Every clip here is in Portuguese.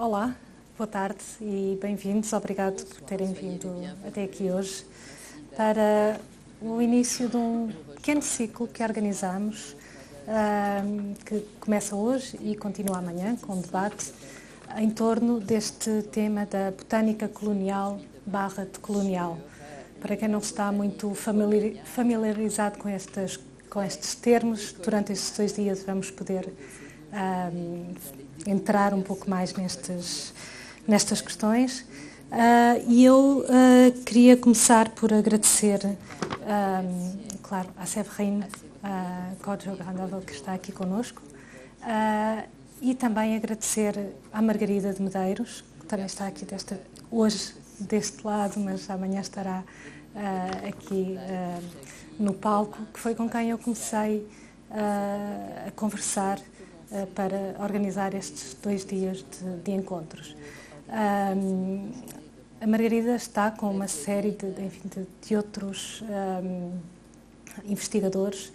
Olá, boa tarde e bem-vindos. Obrigado por terem vindo até aqui hoje para o início de um pequeno ciclo que organizamos, que começa hoje e continua amanhã com um debate em torno deste tema da botânica colonial barra colonial. Para quem não está muito familiarizado com, estas, com estes termos, durante estes dois dias vamos poder um, entrar um pouco mais nestes, nestas questões. Uh, e eu uh, queria começar por agradecer, ah, claro, à Severine uh, Kodjogandovel, é que está aqui conosco, uh, e também agradecer à Margarida de Medeiros, que também está aqui desta, hoje deste lado, mas amanhã estará aqui no palco, que foi com quem eu comecei a conversar eh, para organizar estes dois dias de, de encontros. Um, a Margarida está com uma série de, enfim, de outros um, investigadores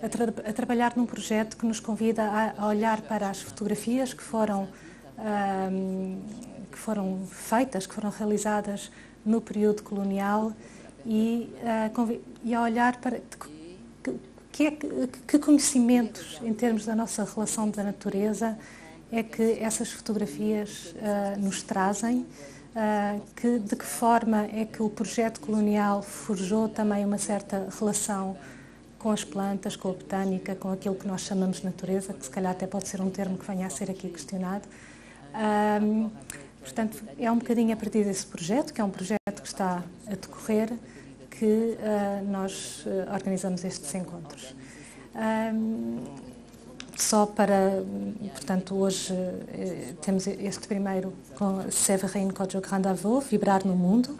a, tra a, trabalhar num projeto que nos convida a, a olhar para as fotografias que foram, um, que foram feitas, que foram realizadas no período colonial e, uh, e a olhar para que, é, que conhecimentos em termos da nossa relação da natureza é que essas fotografias uh, nos trazem? Uh, que, de que forma é que o projeto colonial forjou também uma certa relação com as plantas, com a botânica, com aquilo que nós chamamos natureza, que se calhar até pode ser um termo que venha a ser aqui questionado. Um, portanto, é um bocadinho a partir desse projeto, que é um projeto que está a decorrer, que uh, nós ah, organizamos estes encontros. Um, ah, só para, portanto, hoje eh, temos este primeiro com Severin Codjo Grandavô, Vibrar no Mundo,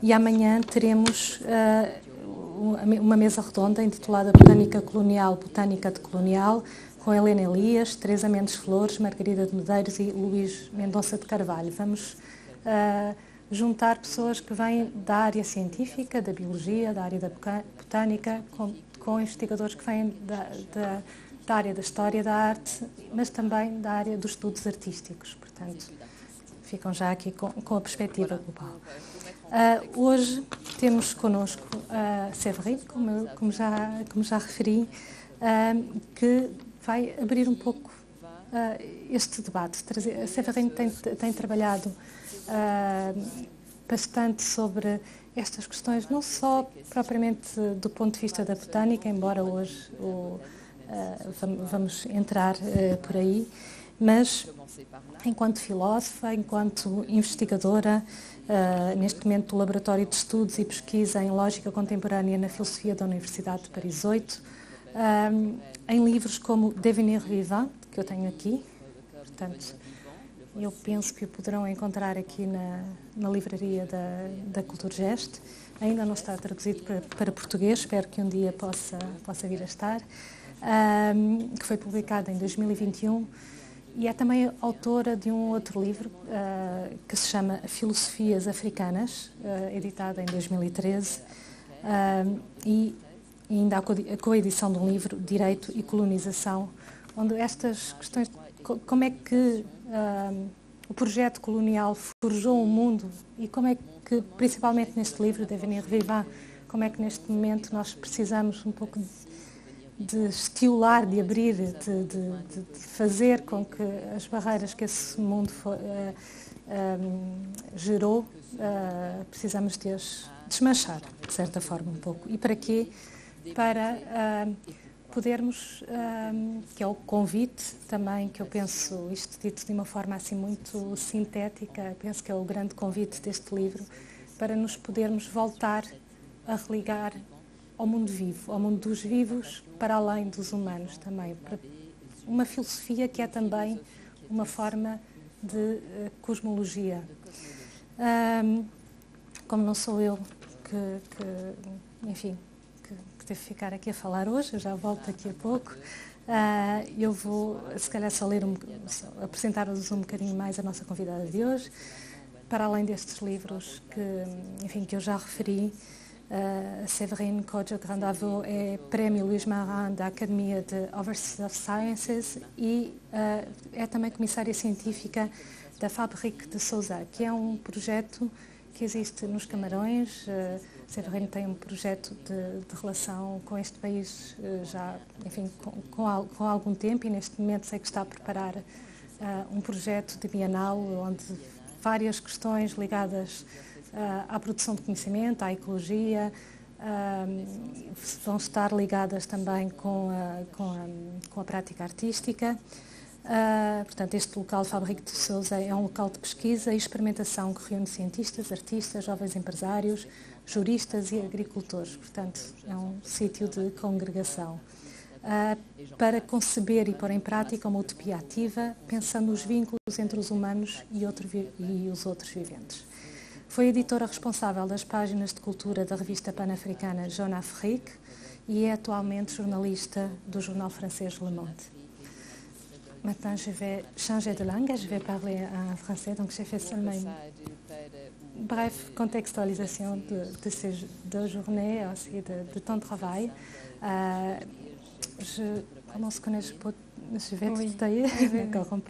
e amanhã teremos uh, uma mesa redonda intitulada Botânica Colonial, Botânica de Colonial, com Helena Elias, Teresa Mendes Flores, Margarida de Medeiros e Luís Mendonça de Carvalho. Vamos uh, juntar pessoas que vêm da área científica, da biologia, da área da botânica, com, com investigadores que vêm da, da, da, área da história da arte, mas também da área dos estudos artísticos. Portanto, ficam já aqui com, com a perspectiva global. Uh, hoje temos connosco a uh, como, como, já, como já referi, uh, que vai abrir um pouco uh, este debate. A Séverin tem, tem trabalhado uh, bastante sobre estas questões, não só propriamente do ponto de vista da botânica, embora hoje o, uh, vamos entrar uh, por aí, mas enquanto filósofa, enquanto investigadora, uh, neste momento do Laboratório de Estudos e Pesquisa em Lógica Contemporânea na Filosofia da Universidade de Paris 8, em livros como Devenir Vivant, que eu tenho aqui, portanto, eu penso que poderão encontrar aqui na, na livraria da, da Culturgest. Ainda não está traduzido para, para, português, espero que um dia possa, possa vir a estar. Um, que foi publicado em 2021 e é também autora de um outro livro uh, que se chama Filosofias Africanas, uh, editado em 2013, uh, e ainda a coedição de um livro, Direito e Colonização, onde estas questões, como é que o projeto colonial forjou o um mundo e como é que, principalmente neste livro da Avenida Revivá, como é que neste momento nós precisamos um pouco de, de de abrir, de, de, de, fazer com que as barreiras que esse mundo foi, uh, eh, um, gerou, uh, precisamos de as desmanchar, de certa forma, um pouco. E para quê? Para uh, podermos, um, que é o convite também, que eu penso, isto dito de uma forma assim muito sintética, penso que é o grande convite deste livro, para nos podermos voltar a religar ao mundo vivo, ao mundo dos vivos, para além dos humanos também. uma filosofia que é também uma forma de eh, cosmologia. Um, como não sou eu que, que enfim, que ficar aqui a falar hoje, eu já volto daqui a pouco. Uh, eu vou, se calhar, só ler um, apresentar-vos um bocadinho mais a nossa convidada de hoje, para além destes livros que, enfim, que eu já referi. Uh, ah, Severine Kodjo Grandavaux é Prémio Luís Marin da Academia de Overseas of Sciences e uh, é também comissária científica da Fabrique de Sousa, que é um projeto que existe nos Camarões. Uh, Sérgio Reino tem um projeto de, de relação com este país eh, já, enfim, com, com, com, algum tempo e neste momento sei que está a preparar uh, um projeto de bienal onde várias questões ligadas uh, à produção de conhecimento, à ecologia, uh, vão estar ligadas também com a, com a, com a prática artística. Uh, portanto, este local Fabrique de Souza é um local de pesquisa e experimentação que reúne cientistas, artistas, jovens empresários, juristas e agricultores. Portanto, é um sítio de congregação. Uh, para conceber e pôr em prática uma utopia ativa, pensando nos vínculos entre os humanos e, outro, e os outros viventes. Foi editora responsável das páginas de cultura da revista pan-africana Jeune Afrique e é atualmente jornalista do jornal francês Le Monde. Maintenant, je vais changer de langue, je vais parler en français, donc j'ai fait seulement bref, contextualisation de, ces deux journées, aussi de, de ton travail. Euh, je, commence, se Je peux me suivre oui. oui, oui,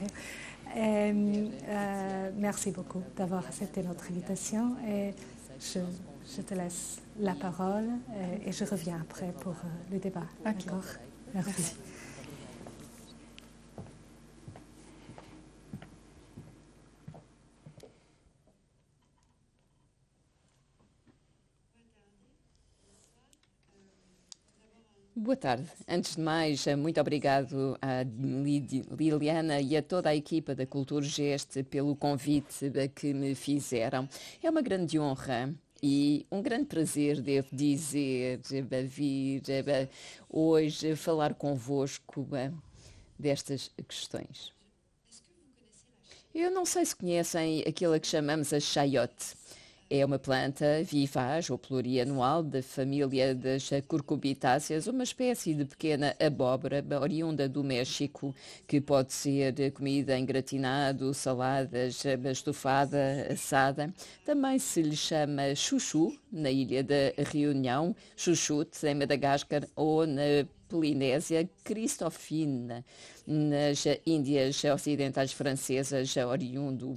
euh, euh, merci beaucoup d'avoir accepté notre invitation et je, te laisse la parole et, je reviens après pour le débat. D'accord merci. Boa tarde. Antes de mais, muito obrigado a Liliana e a toda a equipa da Cultura Geste pelo convite que me fizeram. É uma grande honra e um grande prazer, devo dizer, vir hoje falar convosco eh, destas questões. Eu não sei se conhecem aquilo que chamamos a chayote. É uma planta vivaz ou plurianual da família das curcubitáceas, uma espécie de pequena abóbora oriunda do México, que pode ser comida em gratinado, saladas, estufada, assada. Também se lhe chama chuchu, na ilha da Reunião, chuchute, em Madagascar ou na Polinésia Cristofina, nas Índias Ocidentais Francesas, oriundo,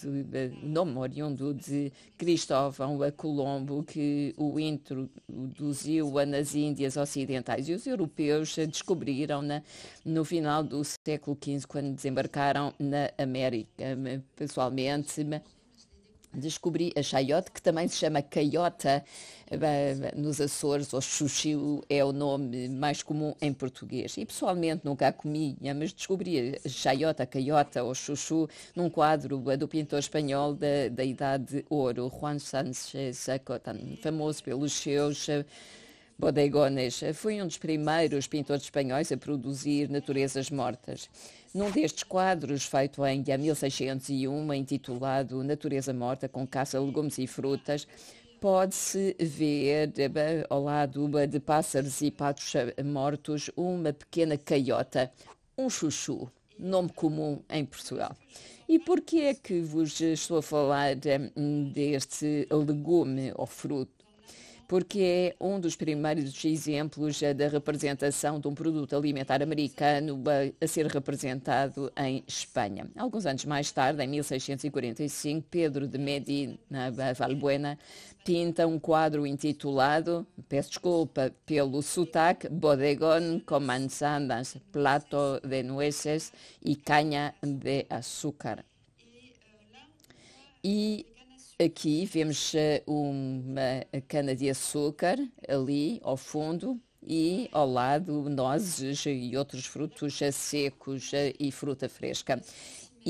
de, nome oriundo de Cristóvão a Colombo, que o introduziu nas Índias Ocidentais. E os europeus descobriram-na no final do século XV, quando desembarcaram na América. Pessoalmente, descobri a chaiote, que também se chama caiota nos Açores, ou chuchiu é o nome mais comum em português. E pessoalmente nunca a comia, mas descobri a chaiota, caiota ou chuchu num quadro eh, do pintor espanhol da, da Idade Ouro, Juan Sánchez Acotan, famoso pelos seus eh, bodegones. Foi um dos primeiros pintores espanhóis a produzir naturezas mortas. Num destes quadros, feito em 1601, intitulado Natureza Morta com caça, legumes e frutas, pode-se ver eh, ao lado eh, de pássaros e patos eh, mortos uma pequena caiota, um chuchu, nome comum em Portugal. E por que é que vos estou a falar deste legume ou fruto? porque é um dos primeiros exemplos eh, da representação de um produto alimentar americano a ser representado em Espanha. Alguns anos mais tarde, em 1645, Pedro de Medina Valbuena pinta um quadro intitulado, peço desculpa pelo sotaque, Bodegón com manzanas, plato de nueces e canha de açúcar. E Aqui vemos eh, uma cana de açúcar ali ao fundo e ao lado nozes e outros frutos secos eh, e fruta fresca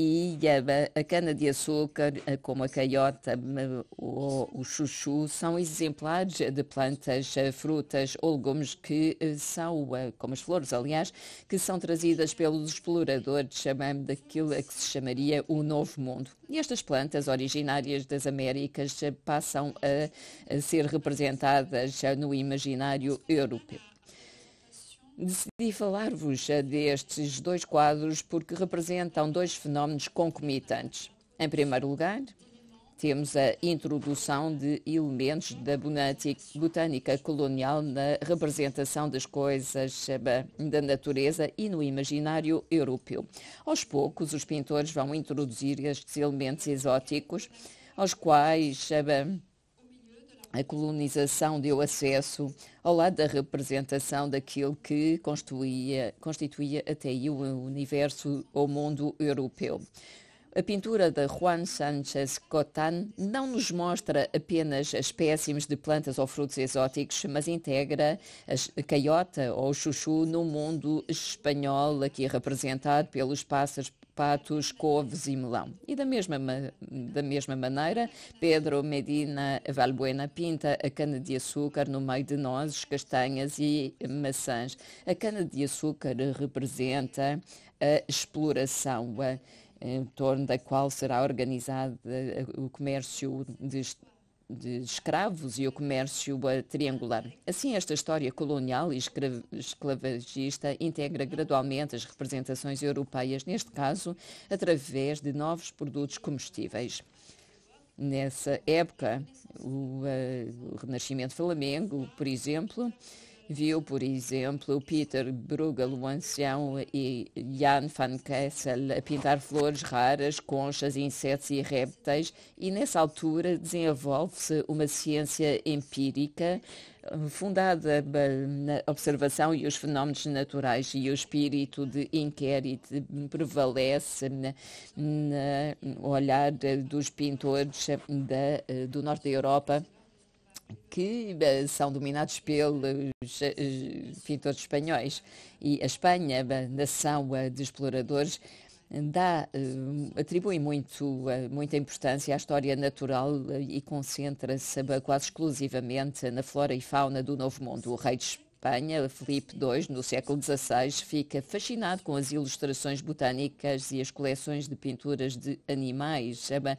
e a, cana-de-açúcar, como a caiota ou o chuchu, são exemplares de plantas, eh, frutas ou legumes que eh, são, eh, como as flores, aliás, que são trazidas pelos exploradores, chamando daquilo a que se chamaria o Novo Mundo. E estas plantas, originárias das Américas, passam a ser representadas no imaginário europeu. Decidi falar-vos destes dois quadros porque representam dois fenómenos concomitantes. Em primeiro lugar, temos a introdução de elementos da botânica colonial na representação das coisas eh, da natureza e no imaginário europeu. Aos poucos, os pintores vão introduzir estes elementos exóticos, aos quais eh, a colonização deu acesso ao lado da representação daquilo que constituía, constituía até aí o universo ou mundo europeu. A pintura de Juan Sánchez Cotan não nos mostra apenas espécimes de plantas ou frutos exóticos, mas integra a caiota ou o chuchu no mundo espanhol, aqui representado pelos pássaros patos, couves e melão. E da mesma, da mesma maneira, Pedro Medina Valbuena pinta a cana-de-açúcar no meio de nozes, castanhas e maçãs. A cana-de-açúcar representa a exploração eh, em torno da qual será organizado eh, o comércio de de escravos e o comércio triangular. Assim, esta história colonial e esclavagista integra gradualmente as representações europeias, neste caso, através de novos produtos comestíveis. Nessa época, o, uh, o Renascimento Flamengo, por exemplo, Viu, por exemplo, Peter Bruegel, o ancião, e Jan van Kessel a pintar flores raras, conchas, insetos e répteis, e nessa altura desenvolve-se uma ciência empírica eh, fundada na observação e os fenómenos naturais e o espírito de inquérito prevalece no olhar dos pintores eh, da, eh, do norte da Europa que eh, são dominados pelos pintores eh, espanhóis. E a Espanha, a nação eh, de exploradores, dá, atribui muito, muita importância à história natural e concentra-se quase exclusivamente na flora e fauna do Novo Mundo. O rei de Espanha, Felipe II, no século XVI, fica fascinado com as ilustrações botânicas e as coleções de pinturas de animais chama,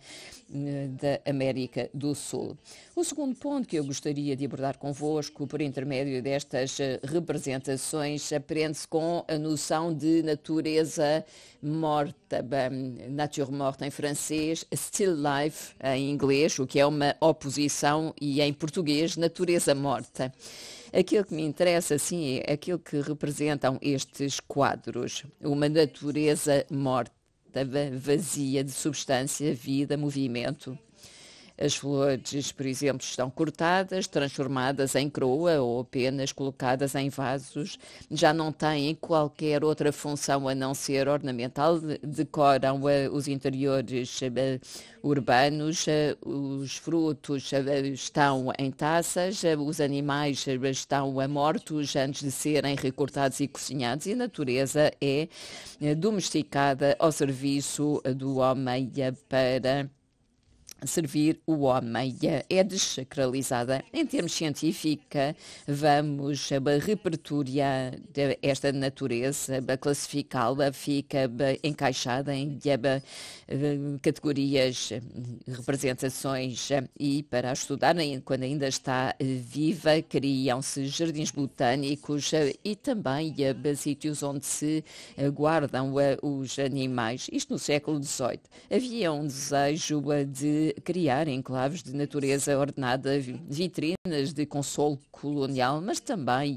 eh, da América do Sul. O segundo ponto que eu gostaria de abordar convosco, por intermédio destas eh, representações, aprende-se com a noção de natureza morta, nature morte em francês, still life em inglês, o que é uma oposição, e em português, natureza morta. Aquilo que me interessa, sim, é aquilo que representam estes quadros. Uma natureza morta, vazia de substância, vida, movimento. As flores, por exemplo, estão cortadas, transformadas em croa ou apenas colocadas em vasos. Já não têm qualquer outra função a não ser ornamental, decoram eh, os interiores eh, eh, urbanos, os frutos estão em taças, os animais estão mortos antes de serem recortados e cozinhados e a natureza é domesticada ao serviço do homem para servir o homem. É desacralizada. Em termos científicos, vamos repertoriar esta natureza, classificá-la, fica encaixada em eh, categorias, eh, representações eh, e para estudar, quando ainda está viva, criam-se jardins botânicos e também sítios onde se guardam os animais. Isto no século XVIII. Havia um desejo de criar enclaves de natureza ordenada, vitrinas de consolo colonial, mas também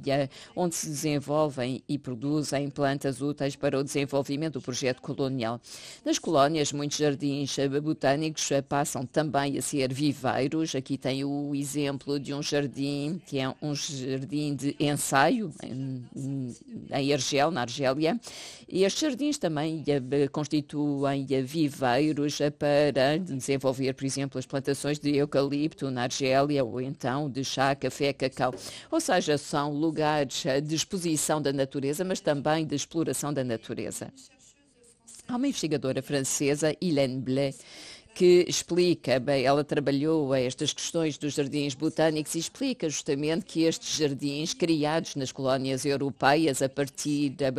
onde se desenvolvem e produzem plantas úteis para o desenvolvimento do projeto colonial. Nas colónias, muitos jardins botânicos eh, passam também a ser viveiros. Aqui tem o exemplo de um jardim que é um jardim de ensaio em, Argel, na Argélia. Estes jardins também eh, constituem eh, viveiros para desenvolver, por exemplo, as plantações de eucalipto na Argélia ou então de chá, café, cacau. Ou seja, são lugares de exposição da natureza, mas também de exploração da natureza. Há uma investigadora francesa, Hélène Blais, que explica, bem, ela trabalhou estas questões dos jardins botânicos e explica justamente que estes jardins, criados nas colónias europeias a partir de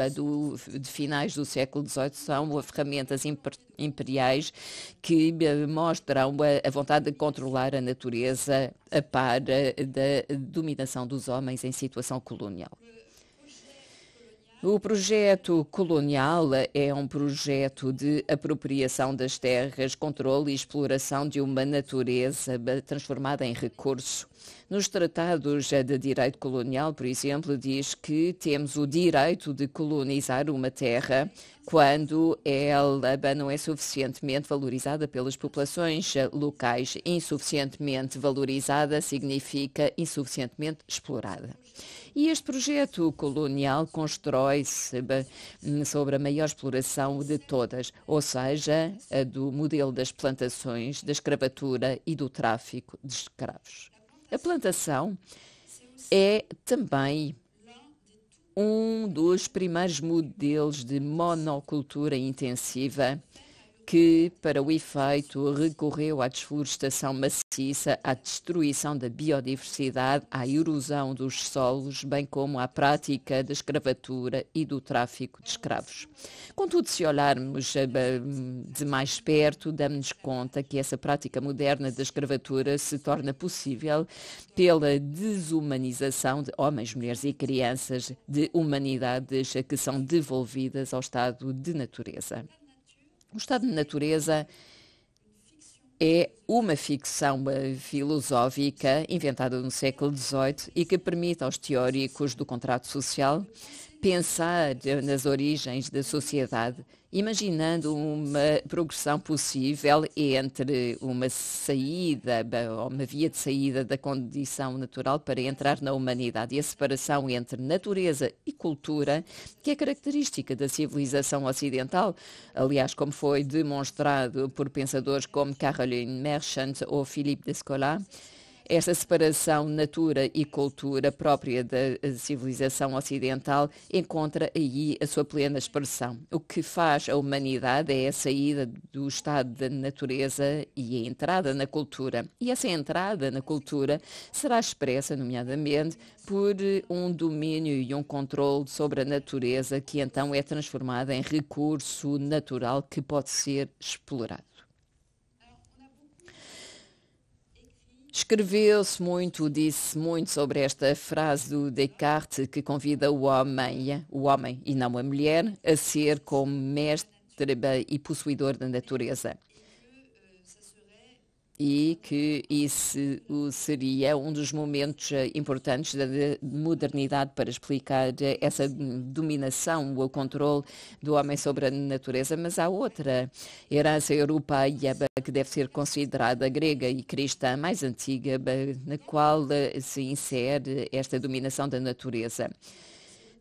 finais do século XVIII, são ferramentas imperiais que mostram a, vontade de controlar a natureza a par eh, da dominação dos homens em situação colonial. O projeto colonial é um projeto de apropriação das terras, controle e exploração de uma natureza transformada em recurso. Nos tratados eh, de direito colonial, por exemplo, diz que temos o direito de colonizar uma terra quando ela não é suficientemente valorizada pelas populações eh, locais. Insuficientemente valorizada significa insuficientemente explorada. E este projeto colonial constrói-se hum, sobre a maior exploração de todas, ou seja, a do modelo das plantações, da escravatura e do tráfico de escravos. A plantação é também um dos primeiros modelos de monocultura intensiva que, para o efeito, recorreu à desflorestação maciça, à destruição da biodiversidade, à erosão dos solos, bem como à prática da escravatura e do tráfico de escravos. Contudo, se olharmos eh, de mais perto, damos conta que essa prática moderna da escravatura se torna possível pela desumanização de homens, mulheres e crianças, de humanidades que são devolvidas ao estado de natureza. O estado de natureza é uma ficção filosófica inventada no século XVIII e que permite aos teóricos do contrato social pensar eh, nas origens da sociedade, imaginando uma progressão possível entre uma saída, uma via de saída da condição natural para entrar na humanidade e a separação entre natureza e cultura, que é característica da civilização ocidental, aliás, como foi demonstrado por pensadores como Caroline Merchant ou Philippe Descola, esta separação natura e cultura própria da eh, civilização ocidental encontra aí a sua plena expressão. O que faz a humanidade é a saída do estado da natureza e a entrada na cultura. E essa entrada na cultura será expressa, nomeadamente, por eh, um domínio e um controle sobre a natureza que então é transformada em recurso natural que pode ser explorado. Escreveu-se muito, disse muito sobre esta frase do Descartes que convida o homem, o homem e não a mulher, a ser como mestre e possuidor da natureza e que isso seria um dos momentos eh, importantes da modernidade para explicar eh, essa dominação, o controle do homem sobre a natureza. Mas há outra herança europeia que deve ser considerada grega e cristã mais antiga, na qual eh, se insere esta dominação da natureza.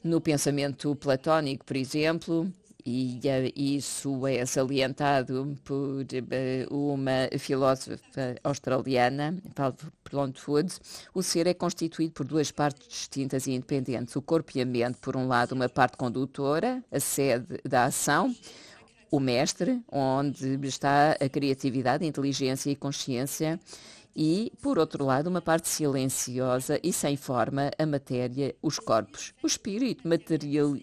No pensamento platónico, por exemplo, e eh, isso é salientado por eh, uma filósofa australiana, Paulo Plantwood. O ser é constituído por duas partes distintas e independentes: o corpo e a mente, por um lado, uma parte condutora, a sede da ação, o mestre, onde está a criatividade, a inteligência e consciência, e, por outro lado, uma parte silenciosa e sem forma, a matéria, os corpos. O espírito material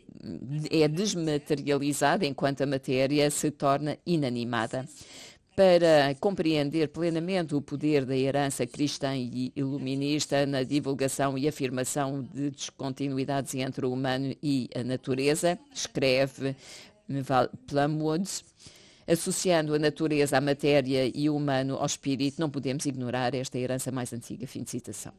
é desmaterializado enquanto a matéria se torna inanimada. Para compreender plenamente o poder da herança cristã e iluminista na divulgação e afirmação de descontinuidades entre o humano e a natureza, escreve Plumwoods, associando a natureza à matéria e o humano ao espírito, não podemos ignorar esta herança mais antiga. Fim de citação.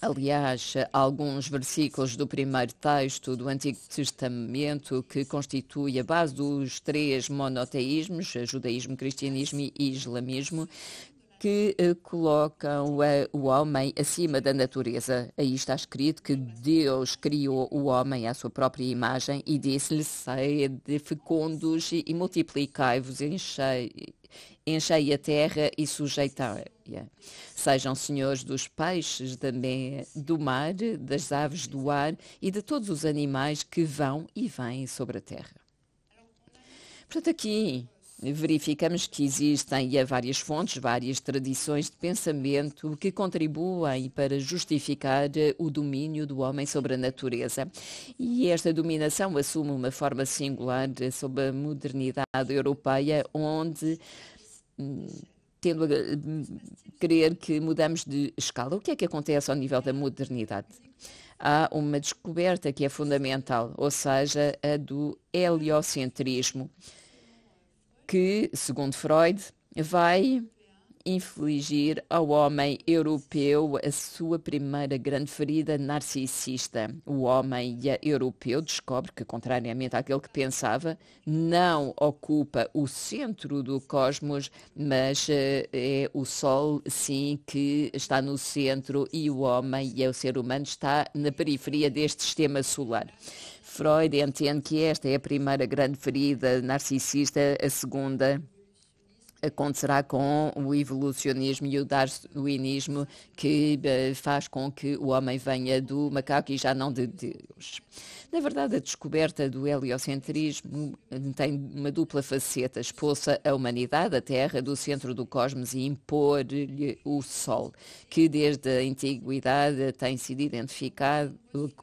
Aliás, alguns versículos do primeiro texto do Antigo Testamento que constitui a base dos três monoteísmos, judaísmo, cristianismo e islamismo, que eh, colocam eh, o homem acima da natureza. Aí está escrito que Deus criou o homem à sua própria imagem e disse-lhe: de fecundos e multiplicai-vos, enchei, enchei a terra e sujeitai-a. Sejam senhores dos peixes do mar, das aves do ar e de todos os animais que vão e vêm sobre a terra. Portanto, aqui verificamos que existem e há várias fontes, várias tradições de pensamento que contribuem para justificar eh, o domínio do homem sobre a natureza. E esta dominação assume uma forma singular eh, sob a modernidade europeia, onde hum, tendo a hum, crer que mudamos de escala. O que é que acontece ao nível da modernidade? Há uma descoberta que é fundamental, ou seja, a do heliocentrismo que, segundo Freud, vai infligir ao homem europeu a sua primeira grande ferida narcisista. O homem europeu descobre que, contrariamente àquele que pensava, não ocupa o centro do cosmos, mas eh, é o Sol, sim, que está no centro e o homem e é o ser humano está na periferia deste sistema solar. Freud entende que esta é a primeira grande ferida narcisista, a segunda acontecerá com o evolucionismo e o darwinismo que eh, faz com que o homem venha do macaco e já não de Deus. Na verdade, a descoberta do heliocentrismo tem uma dupla faceta. Expulsa a humanidade, a Terra, do centro do cosmos e impor-lhe o Sol, que desde a antiguidade tem sido identificado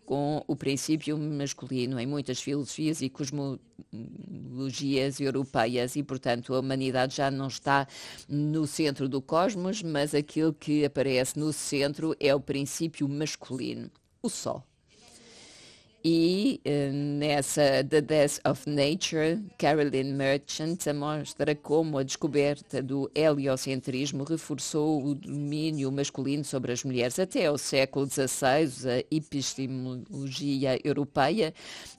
com o princípio masculino em muitas filosofias e cosmologias europeias e, portanto, a humanidade já não está no centro do cosmos, mas aquilo que aparece no centro é o princípio masculino, o Sol. E eh, nessa The Death of Nature, Carolyn Merchant mostra como a descoberta do heliocentrismo reforçou o domínio masculino sobre as mulheres. Até ao século XVI, a epistemologia europeia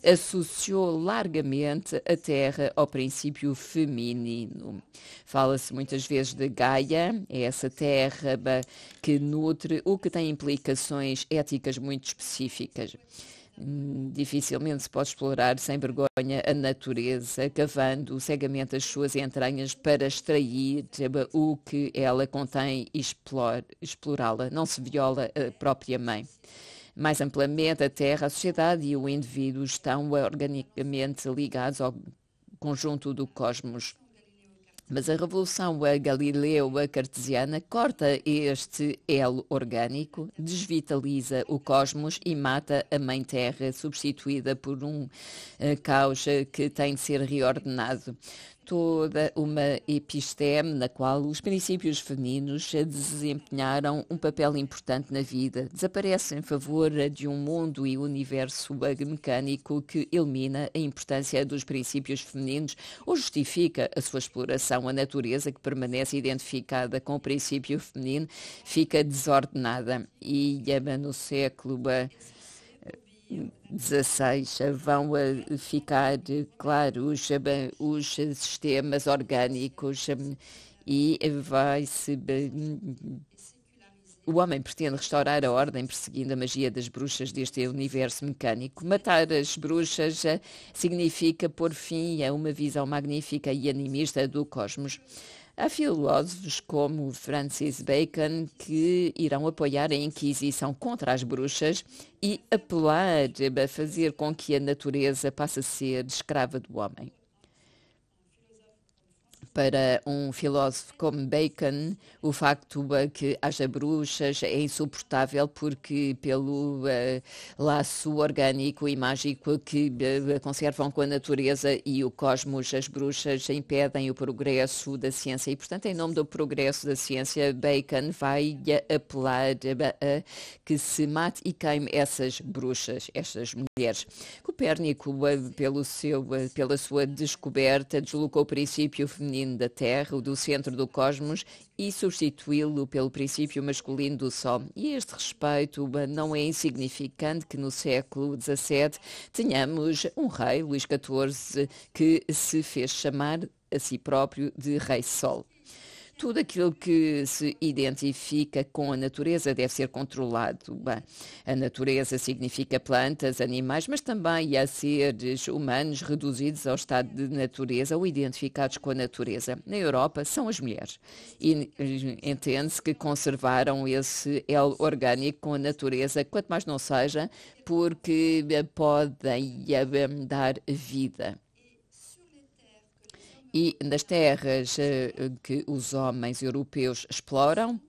associou largamente a Terra ao princípio feminino. Fala-se muitas vezes de Gaia, é essa Terra que nutre, o que tem implicações éticas muito específicas. Hum, dificilmente se pode explorar sem vergonha a natureza, cavando cegamente as suas entranhas para extrair o que ela contém e explorá-la. Não se viola a própria mãe. Mais amplamente, a terra, a sociedade e o indivíduo estão organicamente ligados ao conjunto do cosmos. Mas a revolução a Galileu a cartesiana corta este elo orgânico, desvitaliza o cosmos e mata a Mãe Terra, substituída por um uh, caos eh, que tem de ser reordenado toda uma episteme na qual os princípios femininos desempenharam um papel importante na vida. Desaparece em favor de um mundo e universo mecânico que elimina a importância dos princípios femininos ou justifica a sua exploração. A natureza que permanece identificada com o princípio feminino fica desordenada. E no século 16 vão ficar, claro, os, os sistemas orgânicos hum, e vai-se o homem pretende restaurar a ordem perseguindo a magia das bruxas deste universo mecânico. Matar as bruxas hum, significa pôr fim a é uma visão magnífica e animista do cosmos. Há filósofos como Francis Bacon que irão apoiar a Inquisição contra as bruxas e apelar a fazer com que a natureza passe a ser escrava do homem. Para um filósofo como Bacon, o facto é que haja bruxas é insuportável porque pelo eh, laço orgânico e mágico que eh, conservam com a natureza e o cosmos, as bruxas impedem o progresso da ciência. E, portanto, em nome do progresso da ciência, Bacon vai apelar eh, a que se mate e queime essas bruxas, estas mulheres. Copérnico, pelo seu, pela sua descoberta, deslocou o princípio feminino feminino da Terra, o do centro do cosmos, e substituí-lo pelo princípio masculino do Sol. E este respeito não é insignificante que no século XVII tenhamos um rei, Luís XIV, que se fez chamar a si próprio de Rei Sol. Tudo aquilo que se identifica com a natureza deve ser controlado. Bem, a natureza significa plantas, animais, mas também há seres humanos reduzidos ao estado de natureza ou identificados com a natureza. Na Europa, são as mulheres. E entende-se que conservaram esse elo orgânico com a natureza, quanto mais não seja, porque podem eh, dar vida e nas terras eh, que os homens europeus exploram,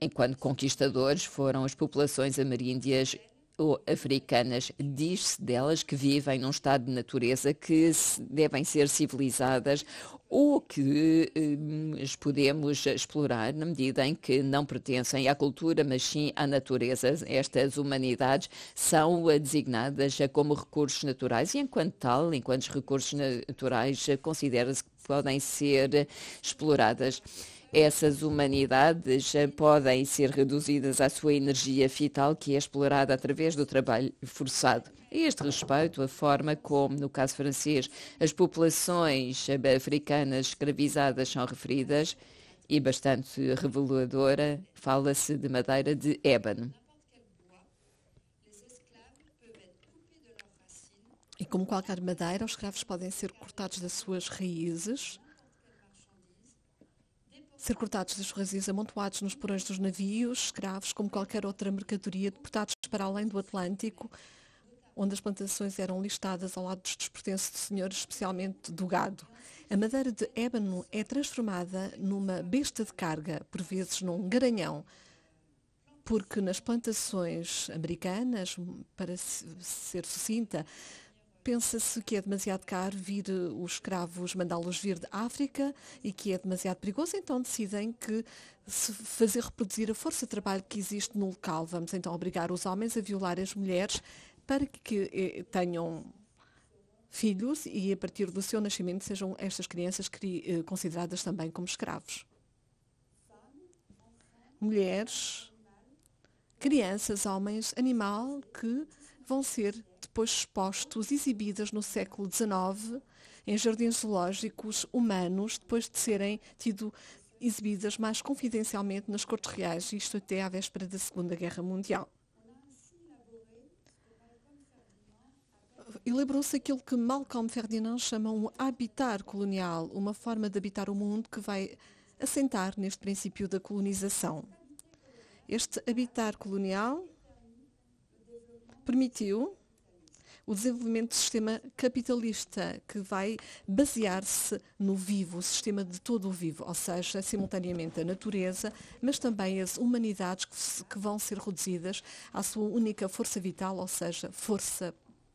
enquanto conquistadores foram as populações ameríndias ou africanas. Diz-se delas que vivem num estado de natureza que devem ser civilizadas ou que eh, podemos explorar na medida em que não pertencem à cultura, mas sim à natureza. Estas humanidades são eh, designadas eh, como recursos naturais e, enquanto tal, enquanto recursos naturais, eh, considera-se que podem ser exploradas. Essas humanidades eh, podem ser reduzidas à sua energia vital, que é explorada através do trabalho forçado. A este respeito, a forma como, no caso francês, as populações eh, africanas escravizadas são referidas, e bastante reveladora, fala-se de madeira de ébano. E como qualquer madeira, os escravos podem ser cortados das suas raízes ser cortados das raízes amontoados nos porões dos navios, escravos, como qualquer outra mercadoria, deportados para além do Atlântico, onde as plantações eram listadas ao lado dos despertenços de senhores, especialmente do gado. A madeira de ébano é transformada numa besta de carga, por vezes num garanhão, porque nas plantações americanas, para ser sucinta, Pensa-se que é demasiado caro vir eh, os escravos mandá-los vir de África e que é demasiado perigoso, então decidem que se fazer reproduzir a força de trabalho que existe no local. Vamos então obrigar os homens a violar as mulheres para que eh, tenham filhos e a partir do seu nascimento sejam estas crianças eh, consideradas também como escravos. Mulheres, crianças, homens, animal que vão ser depois expostos, exibidas no século XIX em jardins zoológicos humanos, depois de serem tido exibidas mais confidencialmente nas Cortes Reais, isto até à véspera da Segunda Guerra Mundial. lembrou se aquilo que Malcolm Ferdinand chama um habitar colonial, uma forma de habitar o mundo que vai assentar neste princípio da colonização. Este habitar colonial permitiu o desenvolvimento do sistema capitalista, que vai basear-se no vivo, o sistema de todo o vivo, ou seja, simultaneamente a natureza, mas também as humanidades que, que vão ser reduzidas à sua única força vital, ou seja, força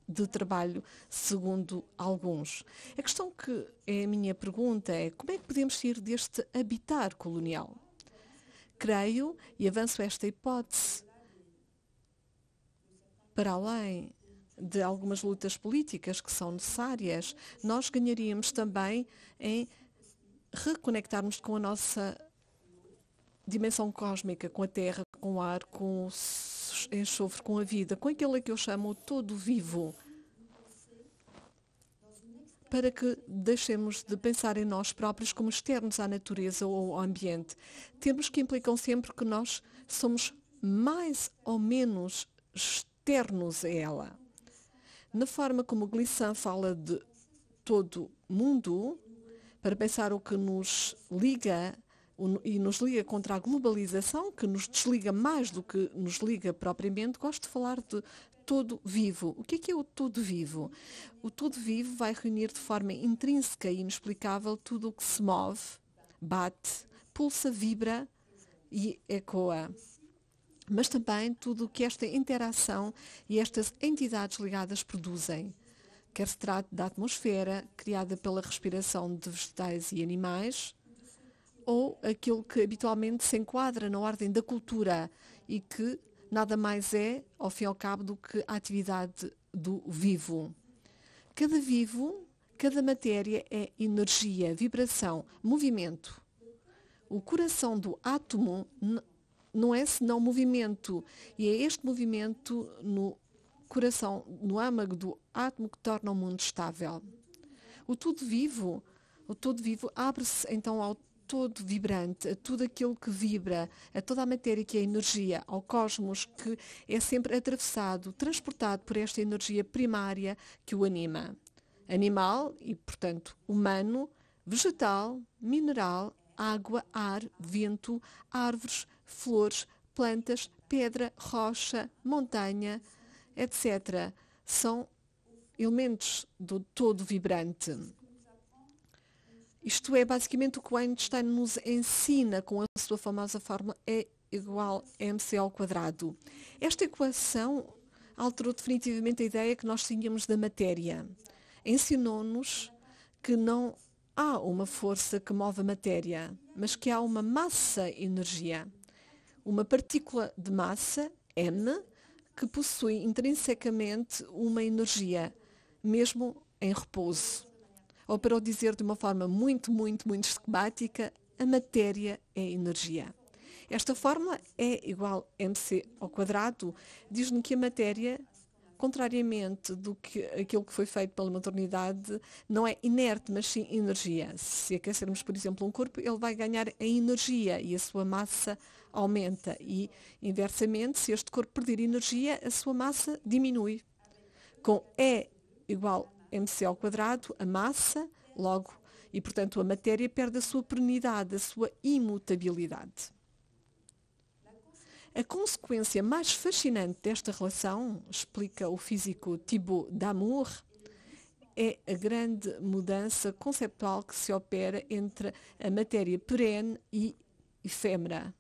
de trabalho, segundo alguns. A questão que é a minha pergunta é como é que podemos sair deste habitar colonial? Creio e avanço esta hipótese para além de algumas lutas políticas que são necessárias, nós ganharíamos também em reconectarmos com a nossa dimensão cósmica, com a terra, com o ar, com o enxofre, com a vida, com aquele que eu chamo todo vivo, para que deixemos de pensar em nós próprios como externos à natureza ou ao ambiente. Termos que implicam sempre que nós somos mais ou menos externos a ela. Na forma como Glissant fala de todo mundo, para pensar o que nos liga e nos liga contra a globalização, que nos desliga mais do que nos liga propriamente, gosto de falar de todo vivo. O que é, que é o todo vivo? O todo vivo vai reunir de forma intrínseca e inexplicável tudo o que se move, bate, pulsa, vibra e ecoa mas também tudo o que esta interação e estas entidades ligadas produzem. Quer se trate da atmosfera criada pela respiração de vegetais e animais, ou aquilo que habitualmente se enquadra na ordem da cultura e que nada mais é, ao fim e ao cabo, do que a atividade do vivo. Cada vivo, cada matéria é energia, vibração, movimento. O coração do átomo não é senão movimento. E é este movimento no coração, no âmago do átomo que torna o mundo estável. O tudo vivo, o todo vivo abre-se então ao todo vibrante, a tudo aquilo que vibra, a toda a matéria que é energia, ao cosmos que é sempre atravessado, transportado por esta energia primária que o anima. Animal e, portanto, humano, vegetal, mineral, água, ar, vento, árvores, flores, plantas, pedra, rocha, montanha, etc. São elementos do todo vibrante. Isto é basicamente o que Einstein nos ensina com a sua famosa fórmula E igual a mc ao quadrado. Esta equação alterou definitivamente a ideia que nós tínhamos da matéria. Ensinou-nos que não há uma força que move a matéria, mas que há uma massa energia uma partícula de massa, m, que possui intrinsecamente uma energia, mesmo em repouso. Ou para o dizer de uma forma muito, muito, muito esquemática, a matéria é energia. Esta fórmula é igual a mc ao quadrado, diz-nos que a matéria, contrariamente do que aquilo que foi feito pela maternidade, não é inerte, mas sim energia. Se aquecermos, por exemplo, um corpo, ele vai ganhar a energia e a sua massa aumenta e, inversamente, se este corpo perder energia, a sua massa diminui. Com E igual mc ao quadrado, a massa, logo, e portanto a matéria perde a sua perenidade, a sua imutabilidade. A consequência mais fascinante desta relação, explica o físico Thibaut Damour, é a grande mudança conceptual que se opera entre a matéria perene e efêmera.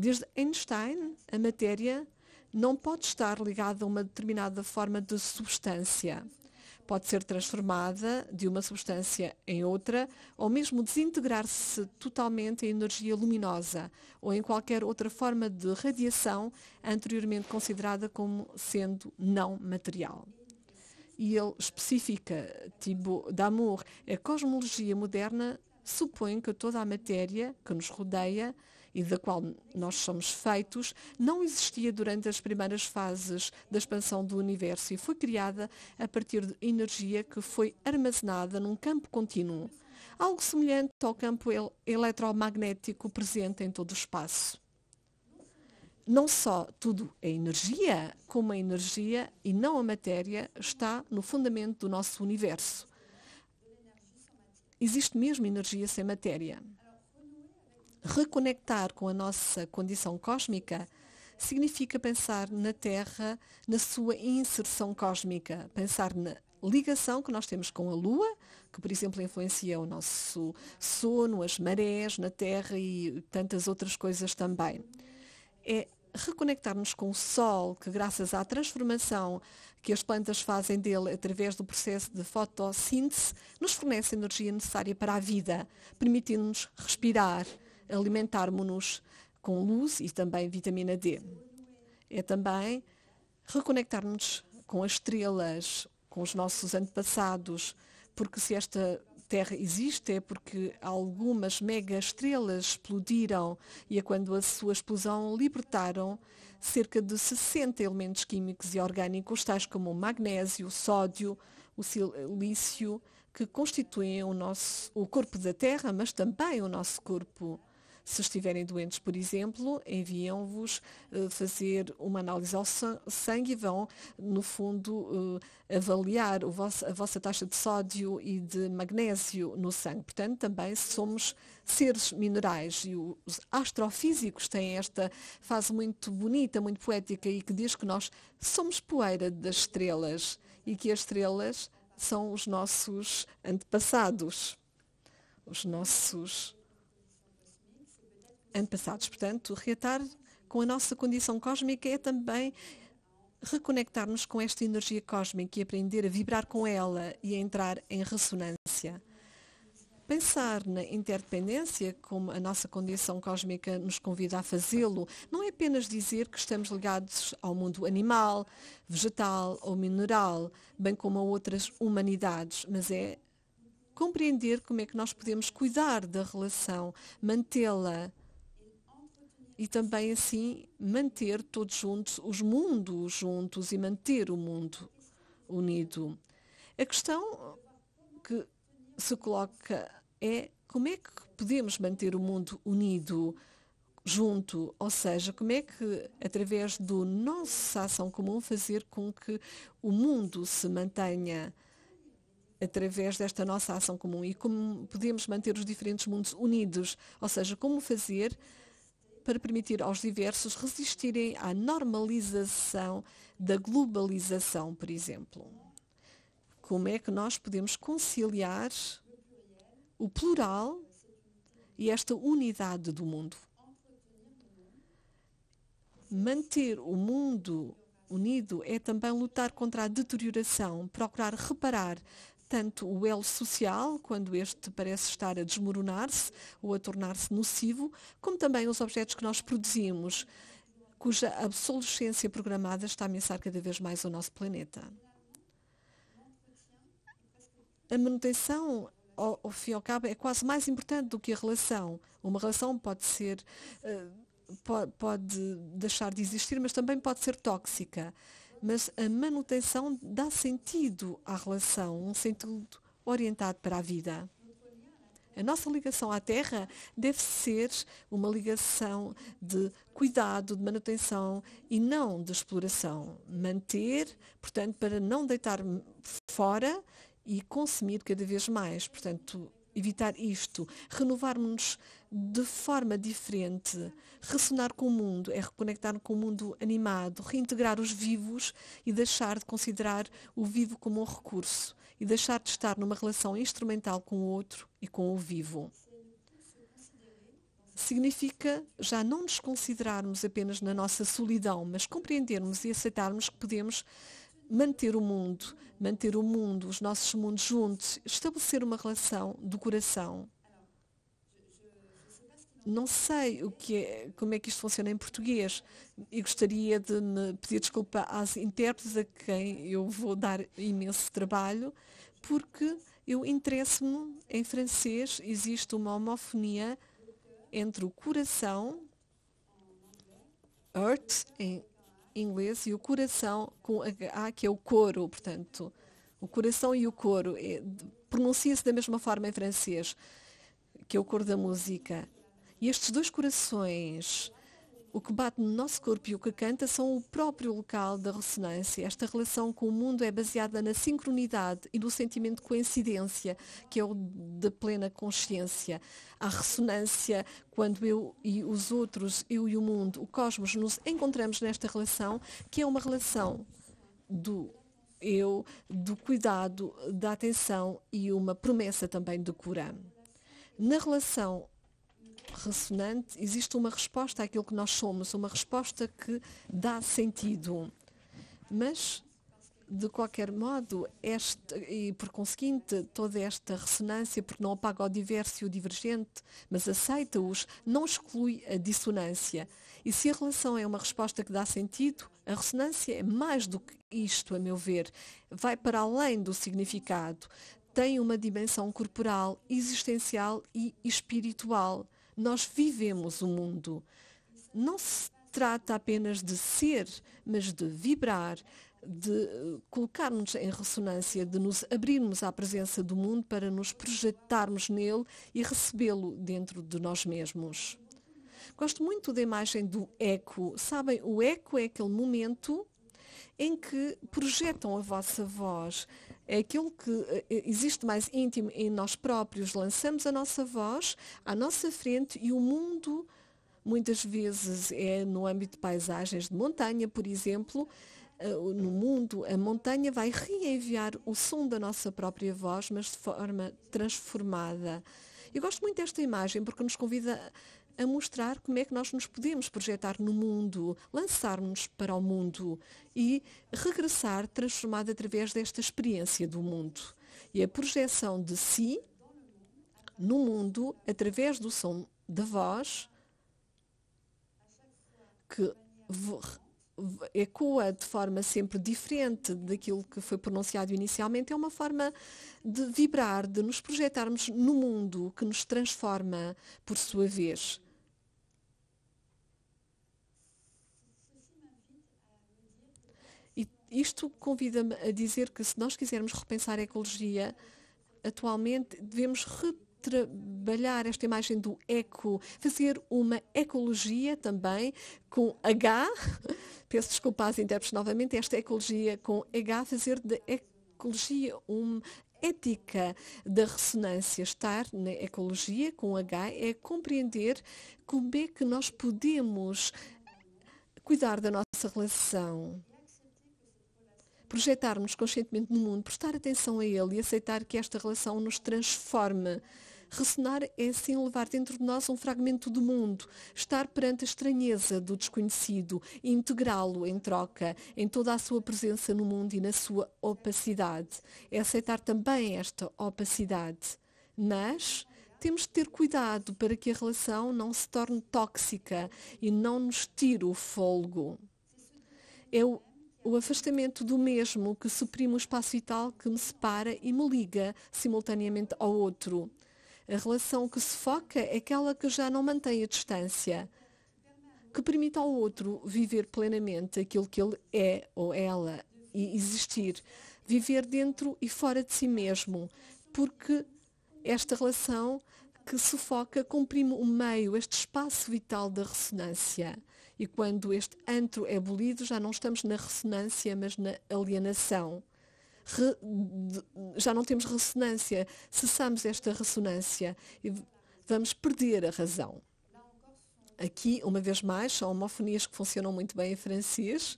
Desde Einstein, a matéria não pode estar ligada a uma determinada forma de substância. Pode ser transformada de uma substância em outra, ou mesmo desintegrar-se totalmente em energia luminosa, ou em qualquer outra forma de radiação anteriormente considerada como sendo não material. E ele especifica, tipo Damour, a cosmologia moderna supõe que toda a matéria que nos rodeia e da qual nós somos feitos, não existia durante as primeiras fases da expansão do universo e foi criada a partir de energia que foi armazenada num campo contínuo, algo semelhante ao campo el eletromagnético presente em todo o espaço. Não só tudo é energia, como a energia e não a matéria está no fundamento do nosso universo. Existe mesmo energia sem matéria. Reconectar com a nossa condição cósmica significa pensar na Terra, na sua inserção cósmica, pensar na ligação que nós temos com a Lua, que, por exemplo, influencia o nosso sono, as marés na Terra e tantas outras coisas também. É reconectar-nos com o Sol, que graças à transformação que as plantas fazem dele através do processo de fotossíntese, nos fornece a energia necessária para a vida, permitindo-nos respirar, alimentarmos-nos com luz e também vitamina D. É também reconectarmos com as estrelas, com os nossos antepassados, porque se esta Terra existe é porque algumas mega estrelas explodiram e, é quando a sua explosão, libertaram cerca de 60 elementos químicos e orgânicos, tais como o magnésio, o sódio, o silício, que constituem o, nosso, o corpo da Terra, mas também o nosso corpo. Se estiverem doentes, por exemplo, enviam-vos eh, fazer uma análise ao sangue e vão, no fundo, eh, avaliar a vossa taxa de sódio e de magnésio no sangue. Portanto, também somos seres minerais e os astrofísicos têm esta fase muito bonita, muito poética e que diz que nós somos poeira das estrelas e que as estrelas são os nossos antepassados, os nossos antepassados. Portanto, reatar com a nossa condição cósmica é também reconectar-nos com esta energia cósmica e aprender a vibrar com ela e a entrar em ressonância. Pensar na interdependência, como a nossa condição cósmica nos convida a fazê-lo, não é apenas dizer que estamos ligados ao mundo animal, vegetal ou mineral, bem como a outras humanidades, mas é compreender como é que nós podemos cuidar da relação, mantê-la, e também assim manter todos juntos os mundos juntos e manter o mundo unido. A questão que se coloca é como é que podemos manter o mundo unido, junto, ou seja, como é que através da nossa ação comum fazer com que o mundo se mantenha através desta nossa ação comum e como podemos manter os diferentes mundos unidos, ou seja, como fazer para permitir aos diversos resistirem à normalização da globalização, por exemplo. Como é que nós podemos conciliar o plural e esta unidade do mundo? Manter o mundo unido é também lutar contra a deterioração, procurar reparar tanto o elo social, quando este parece estar a desmoronar-se ou a tornar-se nocivo, como também os objetos que nós produzimos, cuja obsolescência programada está a ameaçar cada vez mais o nosso planeta. A manutenção ao, ao fim e ao cabo, é quase mais importante do que a relação. Uma relação pode ser, eh, pode deixar de existir, mas também pode ser tóxica mas a manutenção dá sentido à relação, um sentido orientado para a vida. A nossa ligação à Terra deve ser uma ligação de cuidado, de manutenção e não de exploração. Manter, portanto, para não deitar fora e consumir cada vez mais. Portanto, evitar isto. Renovarmos-nos de forma diferente. Ressonar com o mundo é reconectar com o mundo animado, reintegrar os vivos e deixar de considerar o vivo como um recurso e deixar de estar numa relação instrumental com o outro e com o vivo. Significa já não nos considerarmos apenas na nossa solidão, mas compreendermos e aceitarmos que podemos manter o mundo, manter o mundo, os nossos mundos juntos, estabelecer uma relação do coração não sei o que é, como é que isto funciona em português e gostaria de pedir desculpa às intérpretes a quem eu vou dar imenso trabalho, porque eu interesso-me em francês, existe uma homofonia entre o coração, heart em inglês, e o coração com H, que é o coro, portanto, o coração e o coro. É, Pronuncia-se da mesma forma em francês, que é o coro da música. E estes dois corações, o que bate no nosso corpo e o que canta, são o próprio local da ressonância. Esta relação com o mundo é baseada na sincronidade e no sentimento de coincidência, que é o da plena consciência. A ressonância quando eu e os outros, eu e o mundo, o cosmos, nos encontramos nesta relação, que é uma relação do eu, do cuidado, da atenção e uma promessa também de cura. Na relação ressonante, existe uma resposta àquilo que nós somos, uma resposta que dá sentido. Mas, de qualquer modo, este, e por conseguinte, toda esta ressonância, porque não apaga o diverso e o divergente, mas aceita-os, não exclui a dissonância. E se a relação é uma resposta que dá sentido, a ressonância é mais do que isto, a meu ver. Vai para além do significado. Tem uma dimensão corporal, existencial e espiritual. Nós vivemos o mundo. Não se trata apenas de ser, mas de vibrar, de eh, colocarmos em ressonância, de nos abrirmos à presença do mundo para nos projetarmos nele e recebê-lo dentro de nós mesmos. Gosto muito da imagem do eco. Sabem, o eco é aquele momento em que projetam a vossa voz, é aquilo que eh, eh, existe mais íntimo em nós próprios. Lançamos a nossa voz à nossa frente e o mundo, muitas vezes, é no âmbito de paisagens de montanha, por exemplo. Eh, no mundo, a montanha vai reenviar o som da nossa própria voz, mas de forma transformada. Eu gosto muito desta imagem porque nos convida a mostrar como é que nós nos podemos projetar no mundo, lançarmos para o mundo e regressar transformado através desta experiência do mundo. E a projeção de si no mundo através do som da voz que ecoa de forma sempre diferente daquilo que foi pronunciado inicialmente, é uma forma de vibrar, de nos projetarmos no mundo que nos transforma por sua vez. Isto convida-me a dizer que, se nós quisermos repensar a ecologia, atualmente devemos retrabalhar esta imagem do eco, fazer uma ecologia também com H, peço desculpa às intérpretes novamente, esta ecologia com H, fazer de ecologia uma ética da ressonância. Estar na ecologia com H é compreender como é que nós podemos cuidar da nossa relação projetarmos conscientemente no mundo, prestar atenção a ele e aceitar que esta relação nos transforma. Ressonar é assim levar dentro de nós um fragmento do mundo, estar perante a estranheza do desconhecido, integrá-lo em troca, em toda a sua presença no mundo e na sua opacidade. É aceitar também esta opacidade. Mas temos de ter cuidado para que a relação não se torne tóxica e não nos tire o fôlego. É o o afastamento do mesmo que suprime o espaço vital que me separa e me liga simultaneamente ao outro. A relação que se foca é aquela que já não mantém a distância, que permite ao outro viver plenamente aquilo que ele é ou ela e existir, viver dentro e fora de si mesmo, porque esta relação que se foca comprime o meio, este espaço vital da ressonância. E quando este antro é abolido, já não estamos na ressonância, mas na alienação. Re, de, já não temos ressonância, cessamos esta ressonância e vamos perder a razão. Aqui, uma vez mais, são homofonias que funcionam muito bem em francês.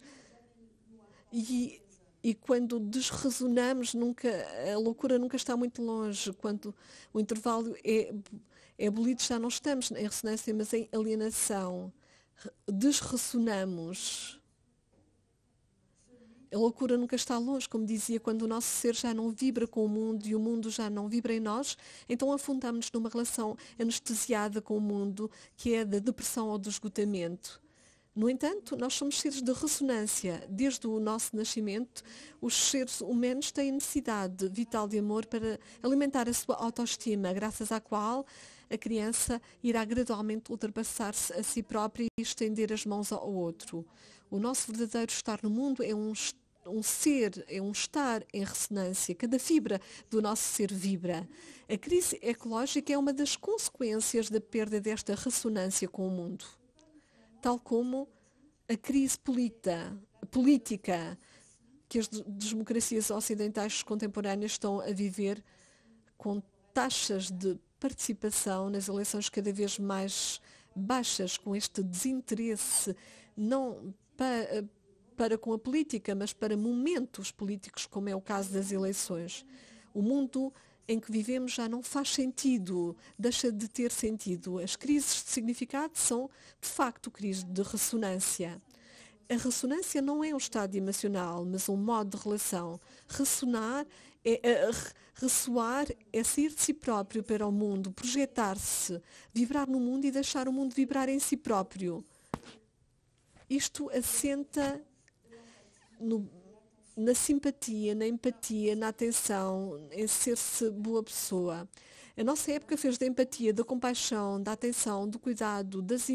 E, e quando desresonamos, nunca, a loucura nunca está muito longe. Quando o intervalo é, é abolido, já não estamos em ressonância, mas em alienação desressonamos. A loucura nunca está longe, como dizia, quando o nosso ser já não vibra com o mundo e o mundo já não vibra em nós, então afundamos-nos numa relação anestesiada com o mundo, que é da depressão ou do esgotamento. No entanto, nós somos seres de ressonância. Desde o nosso nascimento, os seres humanos têm necessidade vital de amor para alimentar a sua autoestima, graças à qual a criança irá gradualmente ultrapassar-se a si própria e estender as mãos ao outro. O nosso verdadeiro estar no mundo é um, um ser, é um estar em ressonância. Cada fibra do nosso ser vibra. A crise ecológica é uma das consequências da perda desta ressonância com o mundo. Tal como a crise polita, política que as democracias ocidentais contemporâneas estão a viver com taxas de participação nas eleições cada vez mais baixas, com este desinteresse não para, eh, para com a política, mas para momentos políticos, como é o caso das eleições. O mundo em que vivemos já não faz sentido, deixa de ter sentido. As crises de significado são, de facto, crises de ressonância. A ressonância não é um estado emocional, mas um modo de relação. Ressonar é, é ressoar é sair de si próprio para o mundo, projetar-se, vibrar no mundo e deixar o mundo vibrar em si próprio. Isto assenta no, na simpatia, na empatia, na atenção, em ser-se boa pessoa. A nossa época fez da empatia, da compaixão, da atenção, do cuidado, das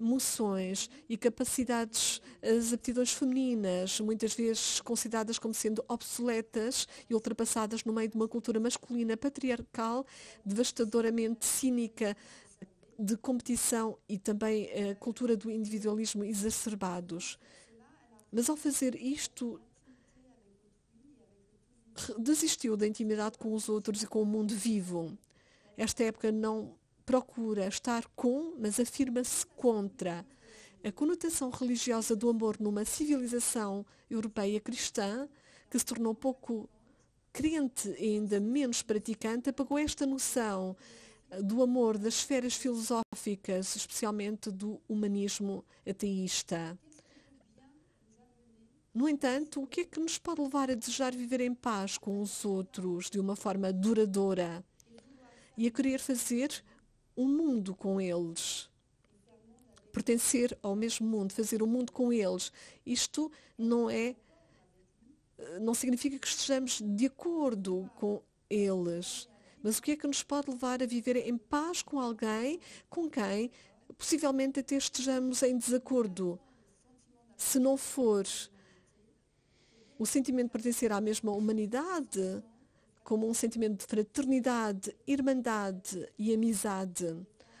emoções e capacidades, as aptidões femininas, muitas vezes consideradas como sendo obsoletas e ultrapassadas no meio de uma cultura masculina patriarcal, devastadoramente cínica, de competição e também a eh, cultura do individualismo exacerbados. Mas ao fazer isto, desistiu da intimidade com os outros e com o mundo vivo. Esta época não procura estar com, mas afirma-se contra. A conotação religiosa do amor numa civilização europeia cristã, que se tornou pouco crente e ainda menos praticante, apagou esta noção eh, do amor das esferas filosóficas, especialmente do humanismo ateísta. No entanto, o que é que nos pode levar a desejar viver em paz com os outros de uma forma duradoura? e a querer fazer um mundo com eles. Pertencer ao mesmo mundo, fazer um mundo com eles. Isto não é não significa que estejamos de acordo com eles. Mas o que é que nos pode levar a viver em paz com alguém com quem possivelmente até estejamos em desacordo? Se não for o sentimento de pertencer à mesma humanidade, como um sentimento de fraternidade, irmandade e amizade,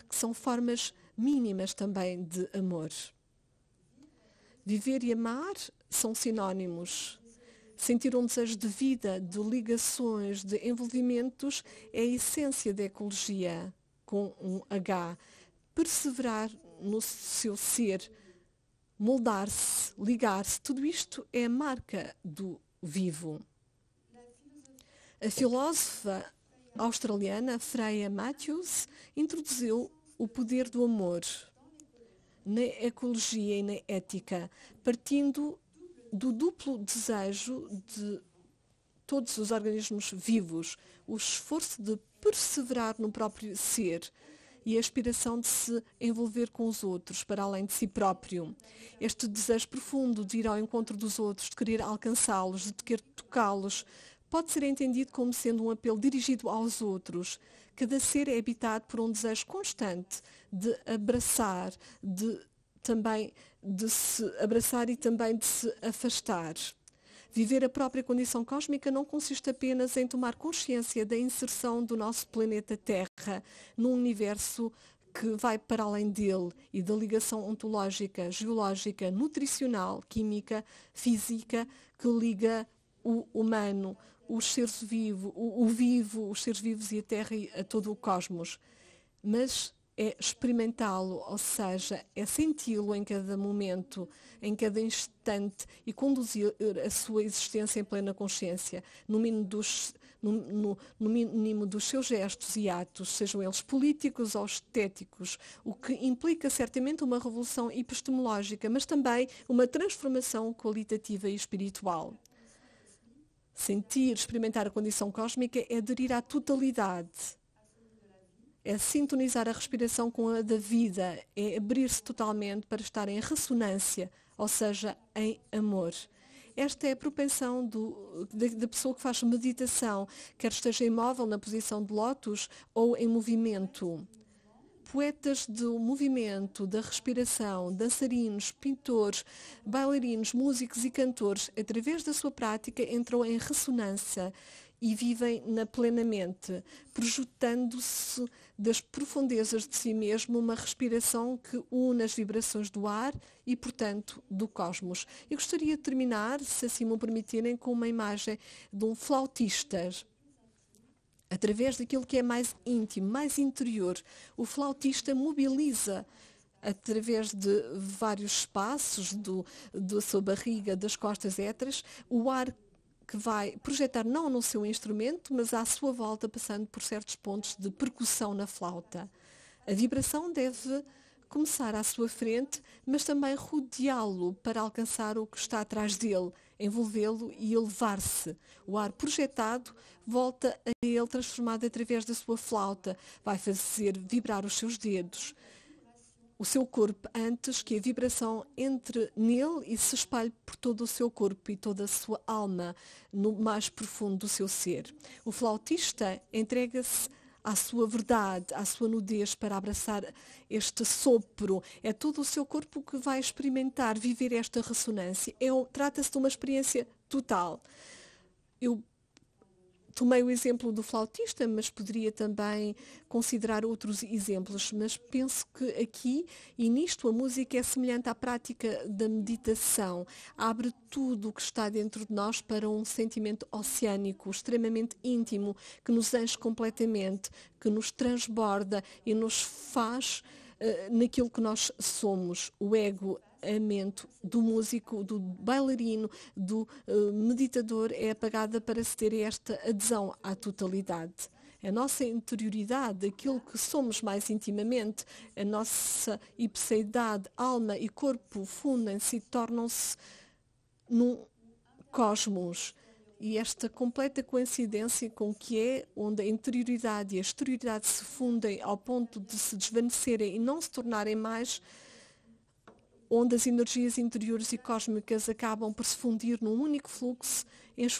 que são formas mínimas também de amor. Viver e amar são sinónimos. Sentir um desejo de vida, de ligações, de envolvimentos é a essência da ecologia, com um H. Perseverar no seu ser, moldar-se, ligar-se, tudo isto é a marca do vivo. A filósofa australiana Freya Matthews introduziu o poder do amor na ecologia e na ética, partindo do duplo desejo de todos os organismos vivos, o esforço de perseverar no próprio ser e a aspiração de se envolver com os outros, para além de si próprio. Este desejo profundo de ir ao encontro dos outros, de querer alcançá-los, de querer tocá-los, pode ser entendido como sendo um apelo dirigido aos outros. Cada ser é habitado por um desejo constante de abraçar, de também de se abraçar e também de se afastar. Viver a própria condição cósmica não consiste apenas em tomar consciência da inserção do nosso planeta Terra num universo que vai para além dele e da ligação ontológica, geológica, nutricional, química, física que liga o humano os seres vivos, o, o vivo, os seres vivos e a Terra e a todo o cosmos, mas é experimentá-lo, ou seja, é senti-lo em cada momento, em cada instante e conduzir a sua existência em plena consciência, no mínimo dos, no, no, no mínimo dos seus gestos e atos, sejam eles políticos ou estéticos, o que implica certamente uma revolução epistemológica, mas também uma transformação qualitativa e espiritual. Sentir, experimentar a condição cósmica é aderir à totalidade. É sintonizar a respiração com a da vida, é abrir-se totalmente para estar em ressonância, ou seja, em amor. Esta é a propensão do, da, da, pessoa que faz meditação, quer esteja imóvel na posição de lótus ou em movimento poetas do movimento, da respiração, dançarinos, pintores, bailarinos, músicos e cantores, através da sua prática, entram em ressonância e vivem na plenamente, projetando-se das profundezas de si mesmo uma respiração que une as vibrações do ar e, portanto, do cosmos. Eu gostaria de terminar, se assim me permitirem, com uma imagem de um flautista através daquilo que é mais íntimo, mais interior. O flautista mobiliza através de vários espaços do, da sua barriga, das costas héteras, o ar que vai projetar não no seu instrumento, mas à sua volta, passando por certos pontos de percussão na flauta. A vibração deve começar à sua frente, mas também rodeá-lo para alcançar o que está atrás dele envolvê-lo e elevar-se. O ar projetado volta a ele transformado através da sua flauta, vai fazer vibrar os seus dedos, o seu corpo, antes que a vibração entre nele e se espalhe por todo o seu corpo e toda a sua alma, no mais profundo do seu ser. O flautista entrega-se à sua verdade, à sua nudez para abraçar este sopro. É todo o seu corpo que vai experimentar, viver esta ressonância. É, Trata-se de uma experiência total. Eu tomei o exemplo do flautista, mas poderia também considerar outros exemplos. Mas penso que aqui e nisto a música é semelhante à prática da meditação. Abre tudo o que está dentro de nós para um sentimento oceânico, extremamente íntimo, que nos enche completamente, que nos transborda e nos faz uh, naquilo que nós somos. O ego, mente do músico, do bailarino, do uh, meditador é apagada para se ter esta adesão à totalidade. A nossa interioridade, aquilo que somos mais intimamente, a nossa ipseidade, alma e corpo fundem-se e tornam-se num cosmos. E esta completa coincidência com o que é, onde a interioridade e a exterioridade se fundem ao ponto de se desvanecerem e não se tornarem mais, onde as energias interiores e cósmicas acabam por se fundir num único fluxo,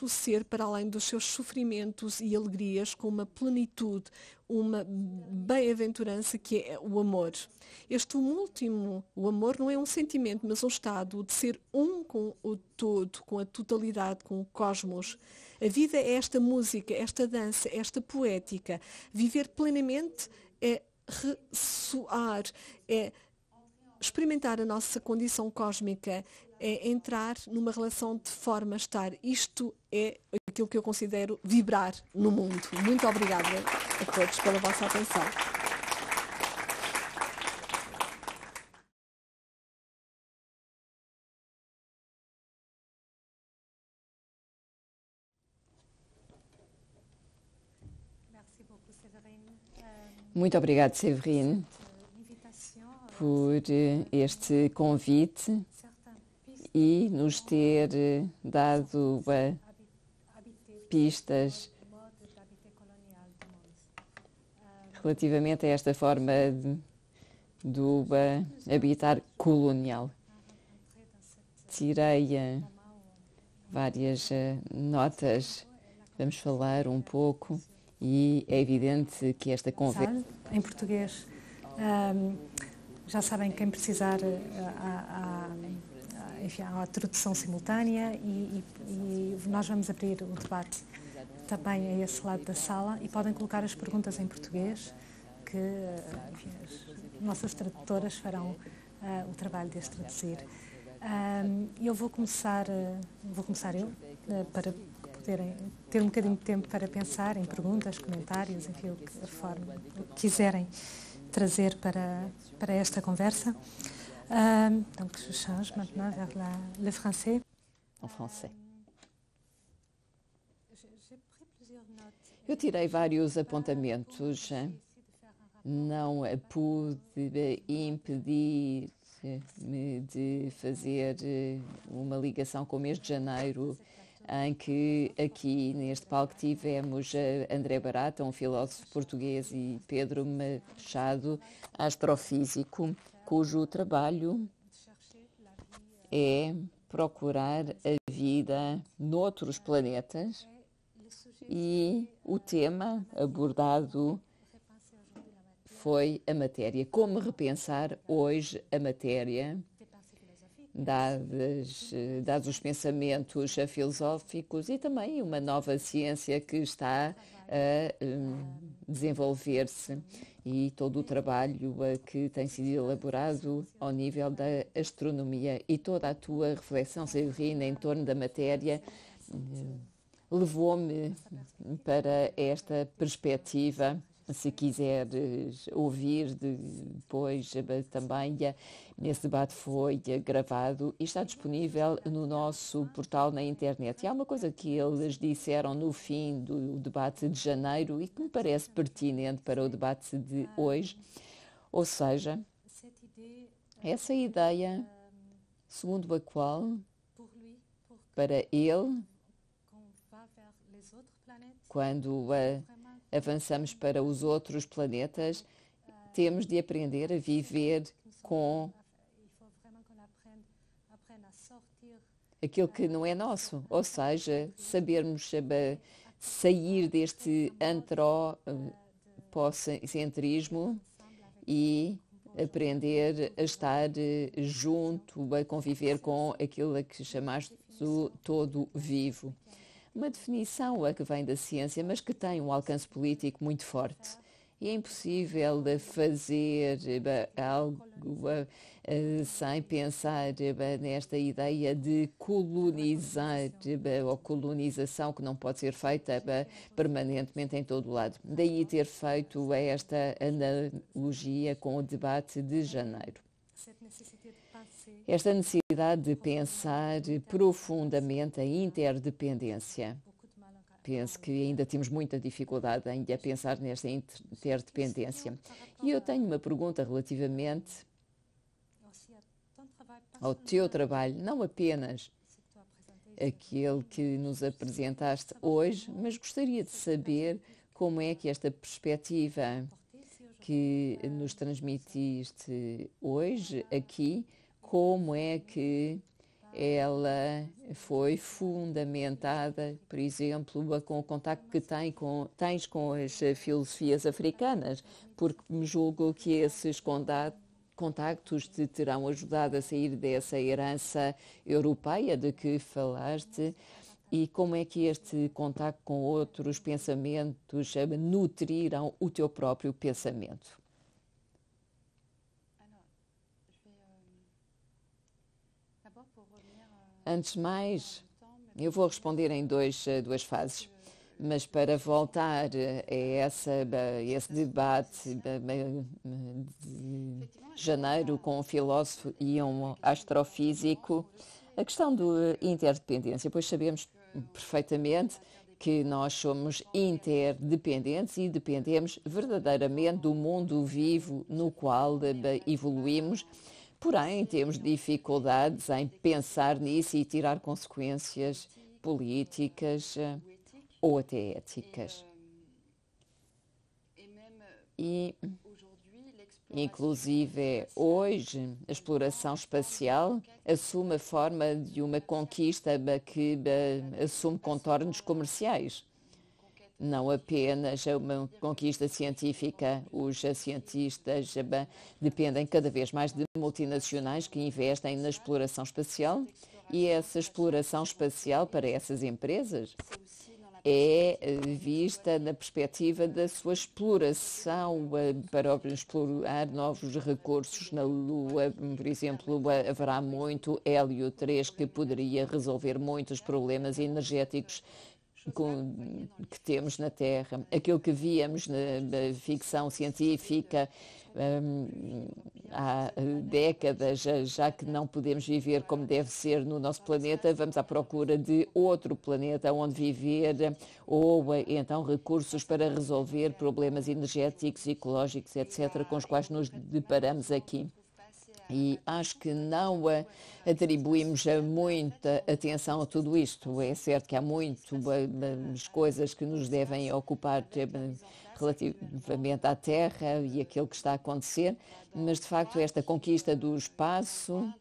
ser para além dos seus sofrimentos e alegrias com uma plenitude, uma bem-aventurança que é o amor. Este último, o amor, não é um sentimento, mas um estado de ser um com o todo, com a totalidade, com o cosmos. A vida é esta música, esta dança, esta poética. Viver plenamente é ressoar, é experimentar a nossa condição cósmica é entrar numa relação de forma estar. Isto é aquilo que eu considero vibrar no mundo. Muito obrigada a todos pela vossa atenção. Euh, Muito obrigada, Severine por eh, este convite e nos ter eh, dado eh, pistas relativamente a esta forma de, do habitar colonial. Tirei várias notas. Vamos falar um pouco e é evidente que esta conversa. Em português. Um ehm, já sabem quem precisar eh, a, enfim, a tradução simultânea e, e, e, nós vamos abrir o debate também a esse lado da sala e podem colocar as perguntas em português que eh, enfim, as nossas tradutoras farão uh, o trabalho de as traduzir. eu vou começar, uh, vou começar eu, uh, para poderem ter um bocadinho de tempo para pensar em perguntas, comentários, enfim, o que, a forma, o que quiserem trazer para, para esta conversa. Euh, donc, je change maintenant vers la, le français. En français. Eu tirei vários apontamentos. Não pude impedir-me de fazer eh, uma ligação com o mês de janeiro em que aqui neste palco tivemos eh, André Barata, um filósofo português, e Pedro Machado, astrofísico, cujo trabalho é procurar a vida noutros planetas e o tema abordado foi a matéria. Como repensar hoje a matéria dados, eh, dados os pensamentos eh, filosóficos e também uma nova ciência que está a eh, desenvolver-se e todo o trabalho que tem sido elaborado ao nível da astronomia e toda a tua reflexão, Severina, em torno da matéria levou-me para esta perspectiva se quiseres ouvir depois eh, também nesse eh, debate foi eh, gravado e está disponível no nosso portal na internet. E há uma coisa que eles disseram no fim do debate de janeiro e que me parece pertinente para o debate de hoje, ou seja, essa ideia segundo a qual para ele quando a avançamos para os outros planetas, temos de aprender a viver com aquilo que não é nosso, ou seja, sabermos sair deste antropocentrismo e aprender a estar eh, junto, a conviver com aquilo que chamaste do todo vivo. Uma definição a é que vem da ciência, mas que tem um alcance político muito forte. E é impossível fazer eh, algo eh, sem pensar eh, nesta ideia de colonizar ou colonização que não pode ser feita permanentemente em todo o lado. Daí ter feito esta analogia com o debate de janeiro esta necessidade de pensar profundamente a interdependência. Penso que ainda temos muita dificuldade em pensar nesta interdependência. E eu tenho uma pergunta relativamente ao teu trabalho, não apenas aquele que nos apresentaste hoje, mas gostaria de saber como é que esta perspectiva que nos transmitiste hoje aqui como é que ela foi fundamentada, por exemplo, com o contacto que tem com, tens com as filosofias africanas, porque me julgo que esses contactos te terão ajudado a sair dessa herança europeia de que falaste e como é que este contacto com outros pensamentos nutriram o teu próprio pensamento. Antes de mais, eu vou responder em dois, eh, duas fases. Mas para voltar eh, a, essa, a esse debate eh, de janeiro com um filósofo e um astrofísico, a questão da interdependência, pois sabemos perfeitamente que nós somos interdependentes e dependemos verdadeiramente do mundo vivo no qual evoluímos Porém, temos dificuldades em pensar nisso e tirar consequências políticas eh, ou até éticas. E, inclusive, hoje, a exploração espacial assume a forma de uma conquista que eh, assume contornos comerciais não apenas uma conquista científica. Os cientistas eh, dependem cada vez mais de multinacionais que investem na exploração espacial e essa exploração espacial para essas empresas é eh, vista na perspectiva da sua exploração eh, para explorar novos recursos na Lua. Por exemplo, haverá muito hélio 3 que poderia resolver muitos problemas energéticos com, que temos na Terra, aquilo que víamos na ficção científica um, há décadas, já que não podemos viver como deve ser no nosso planeta, vamos à procura de outro planeta onde viver ou então recursos para resolver problemas energéticos, ecológicos, etc., com os quais nos deparamos aqui. E acho que não atribuímos muita atenção a tudo isto. É certo que há muitas coisas que nos devem ocupar eh, relativamente à Terra e aquilo que está a acontecer, mas de facto esta conquista do espaço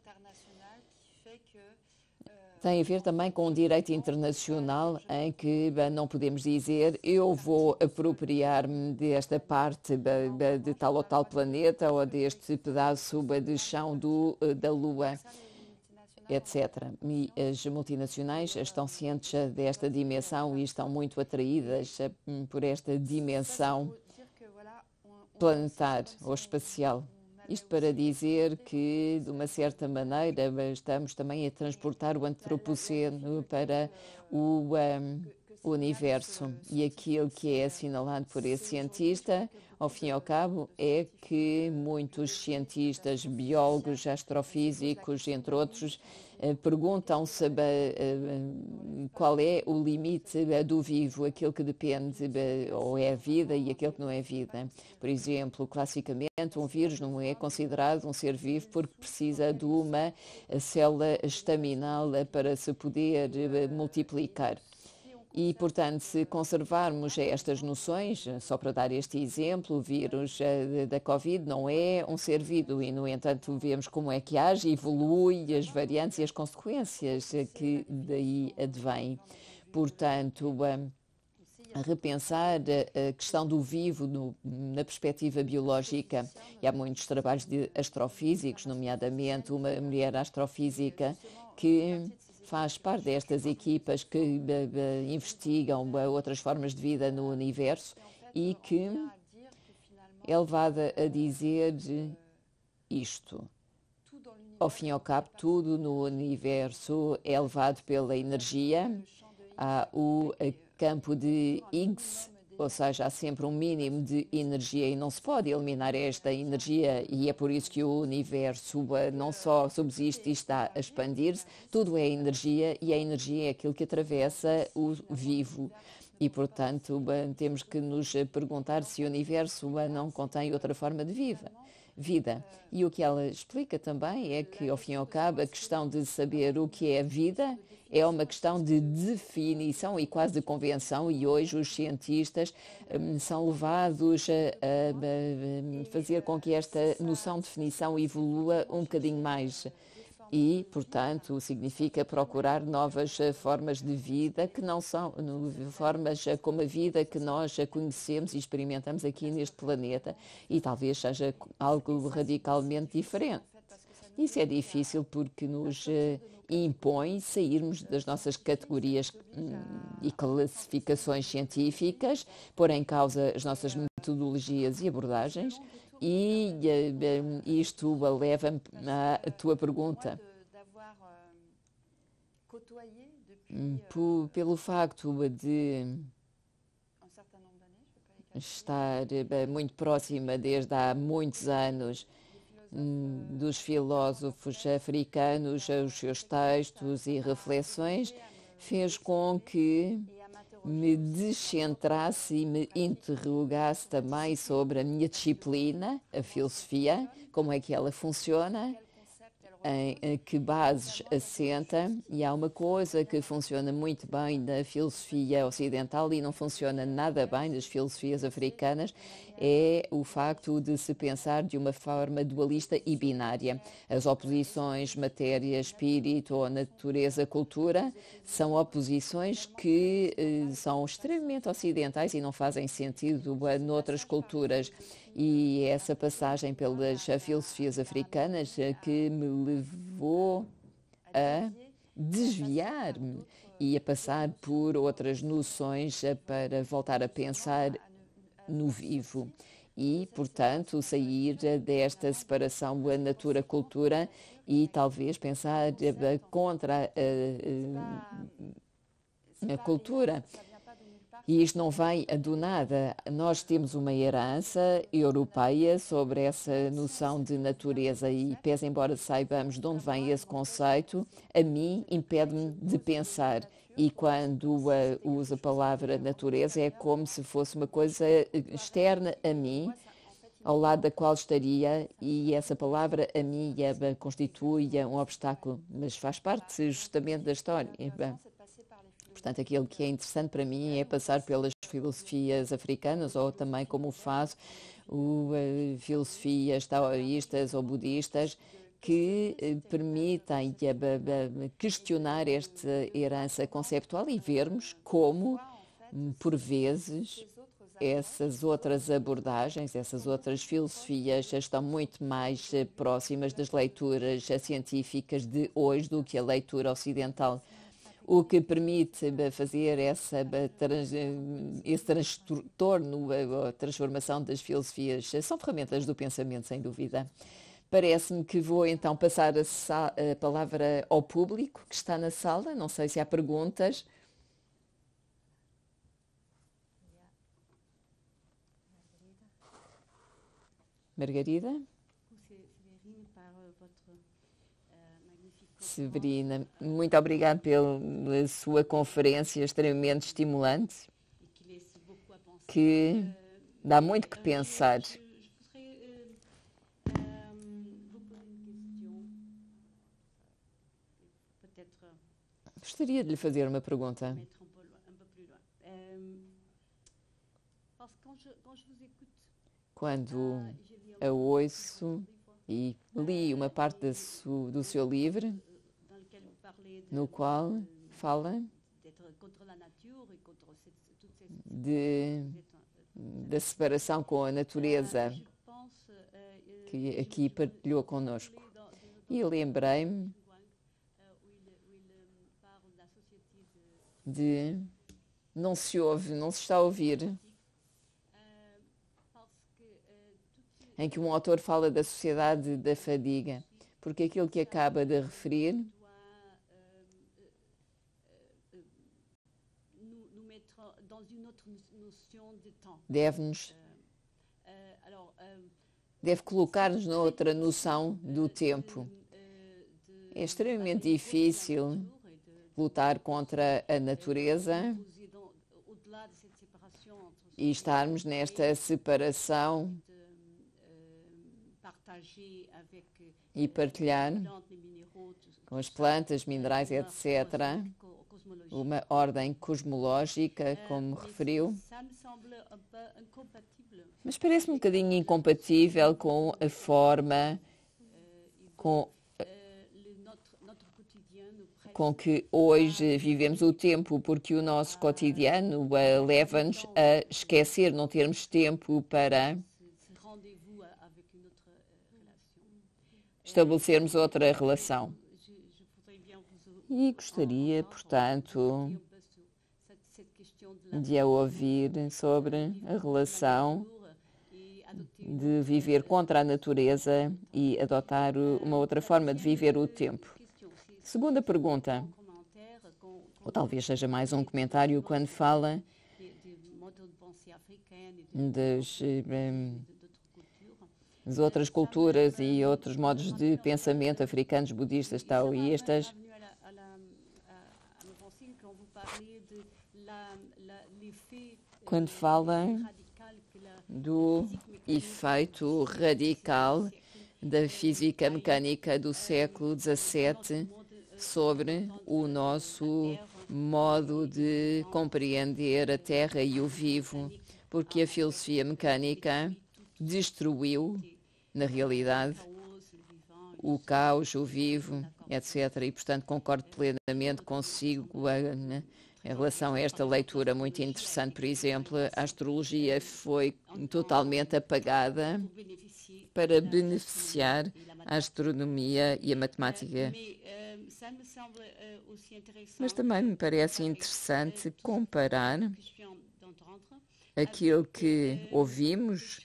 tem a ver também com o direito internacional, em que não podemos dizer eu vou apropriar-me desta parte de tal ou tal planeta ou deste pedaço de chão do, eh, da Lua etc. E as multinacionais estão cientes desta dimensão e estão muito atraídas eh, por esta dimensão planetar ou espacial. Isto para dizer que, de uma certa maneira, estamos também a transportar o antropoceno para o. Um, universo. E aquilo que é assinalado por esse cientista, ao fim e ao cabo, é que muitos cientistas, biólogos, astrofísicos, entre outros, eh, perguntam-se eh, qual é o limite eh, do vivo, aquilo que depende ou é vida e aquilo que não é vida. Por exemplo, classicamente, um vírus não é considerado um ser vivo porque precisa de uma célula estaminal para se poder multiplicar. E, portanto, se conservarmos estas noções, só para dar este exemplo, o vírus eh, da Covid não é um ser vivo e, no entanto, vemos como é que age, evolui as variantes e as consequências eh, que daí advêm. Portanto, eh, repensar a questão do vivo no, na perspectiva biológica. E há muitos trabalhos de astrofísicos, nomeadamente uma mulher astrofísica que faz parte destas equipas que eh, eh, investigam eh, outras formas de vida no universo e que é levada a dizer isto. Ao fim e ao cabo, tudo no universo é levado pela energia. Há o campo de Higgs, ou seja, há sempre um mínimo de energia e não se pode eliminar esta energia e é por isso que o universo eh, não só subsiste e está a expandir-se, tudo é energia e a energia é aquilo que atravessa o vivo. E, portanto, temos que nos eh, perguntar se o universo não contém outra forma de vida. Vida. E o que ela explica também é que, ao fim e ao cabo, a questão de saber o que é vida é uma questão de definição e quase de convenção, e hoje os cientistas hum, são levados a, a, a fazer com que esta noção de definição evolua um bocadinho mais e, portanto, significa procurar novas eh, formas de vida que não são formas eh, como a vida que nós eh, conhecemos e experimentamos aqui neste planeta e talvez seja algo radicalmente diferente. Isso é difícil porque nos impõe sairmos das nossas categorias hum, e classificações científicas, pôr em causa as nossas metodologias e abordagens e eh, isto leva-me à tua pergunta. Hum, pelo facto de estar eh, muito próxima desde há muitos anos hum, dos filósofos africanos, os seus textos e reflexões, fez com que me descentrasse e me interrogasse também sobre a minha disciplina, a filosofia, como é que ela funciona, em que bases assenta. E há uma coisa que funciona muito bem da filosofia ocidental e não funciona nada bem das filosofias africanas, é o facto de se pensar de uma forma dualista e binária. As oposições matéria, espírito ou natureza, cultura são oposições que eh, são extremamente ocidentais e não fazem sentido noutras culturas. E essa passagem pelas filosofias africanas eh, que me levou a desviar-me e a passar por outras noções eh, para voltar a pensar no vivo e, portanto, sair desta separação natura-cultura e talvez pensar eh, contra a, eh, a, eh, a cultura. E isto não vem do nada. Nós temos uma herança europeia sobre essa noção de natureza e, pese embora saibamos de onde vem esse conceito, a mim impede-me de pensar e quando uh, uso a palavra natureza, é como se fosse uma coisa eh, externa a mim, ao lado da qual estaria, e essa palavra a mim constitui é um obstáculo, mas faz parte justamente da história. É Portanto, aquilo que é interessante para mim é passar pelas filosofias africanas, ou também como faço, o, uh, filosofias taoístas ou budistas, que eh, permita eh, questionar esta herança conceptual e vermos como, hum, por vezes, essas outras abordagens, essas outras filosofias já estão muito mais eh, próximas das leituras científicas de hoje do que a leitura ocidental, o que permite fazer essa, esse transtorno, a transformação das filosofias. São ferramentas do pensamento, sem dúvida. Parece-me que vou então passar a, a, palavra ao público que está na sala. Não sei se há perguntas. Margarida? Severina, muito obrigada pela sua conferência extremamente estimulante, que eh, dá muito que pensar. Gostaria de lhe fazer uma pergunta. Quando ah, a ouço e li ah, uma parte do seu livro, eh, no qual fala de, euh, da separação com a natureza ah, euh, euh, que aqui partilhou conosco. E lembrei-me de não se ouve, não se está a ouvir, em que um autor fala da sociedade da fadiga, porque aquilo que acaba de referir deve-nos deve colocar-nos noutra noção do tempo. É extremamente difícil lutar contra a natureza e estarmos nesta separação e partilhar com as plantas, minerais, etc., uma ordem cosmológica, como referiu. Mas parece-me um bocadinho incompatível com a forma com com que hoje vivemos o tempo, porque o nosso cotidiano eh, leva-nos a esquecer, não termos tempo para estabelecermos outra relação. E gostaria, portanto, de a ouvir sobre a relação de viver contra a natureza e adotar uma outra forma de viver o tempo. Segunda pergunta, ou talvez seja mais um comentário quando fala das, ehm, das outras culturas e outros modos de pensamento africanos, budistas, taoístas. Quando fala do efeito radical da física mecânica do século XVII sobre o nosso modo de compreender a Terra e o vivo, porque a filosofia mecânica destruiu, na realidade, o caos, o vivo, etc. E, portanto, concordo plenamente consigo né, em relação a esta leitura muito interessante. Por exemplo, a astrologia foi totalmente apagada para beneficiar a astronomia e a matemática. Eh, Mas também me parece interessante comparar aquilo que eh, ouvimos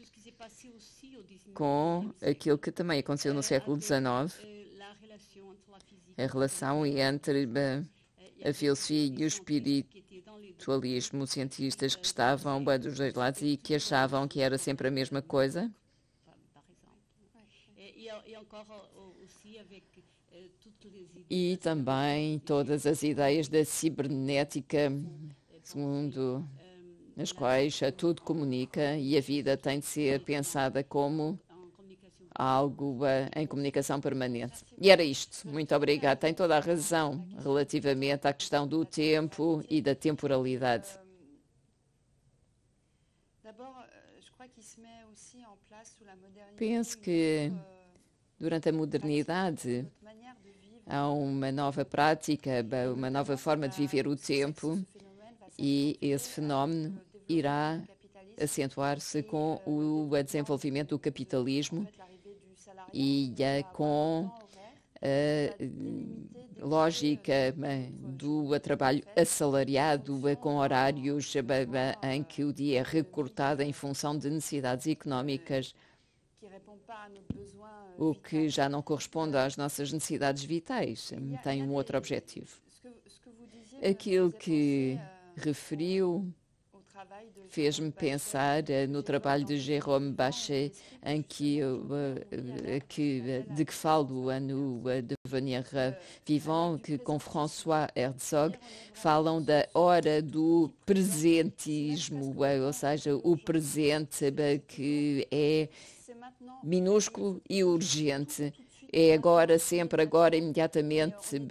com aquilo que também aconteceu no eh, século XIX, a relação entre a filosofia e o espiritualismo, cientistas que estavam bem dos dois lados e que achavam que era sempre a mesma coisa e também todas as ideias da cibernética, segundo nas quais tudo comunica e a vida tem de ser pensada como algo eh, em comunicação permanente. E era isto. Muito obrigada. Tem toda a razão relativamente à questão do tempo e da temporalidade. Penso que durante a modernidade há uma nova prática, uma nova forma de viver o tempo e esse fenómeno irá acentuar-se com o desenvolvimento do capitalismo e eh, com a eh, lógica do trabalho assalariado eh, com horários em que o dia é recortado em função de necessidades económicas o que já não corresponde às nossas necessidades vitais, eh, tem um outro objetivo. Aquilo que referiu fez-me pensar eh, no trabalho de Jérôme Bachet, em que, eh, que, de que falo no Devenir Vivant, que com François Herzog falam da hora do presentismo, ou seja, o presente que é minúsculo e urgente. É agora, sempre, agora, imediatamente,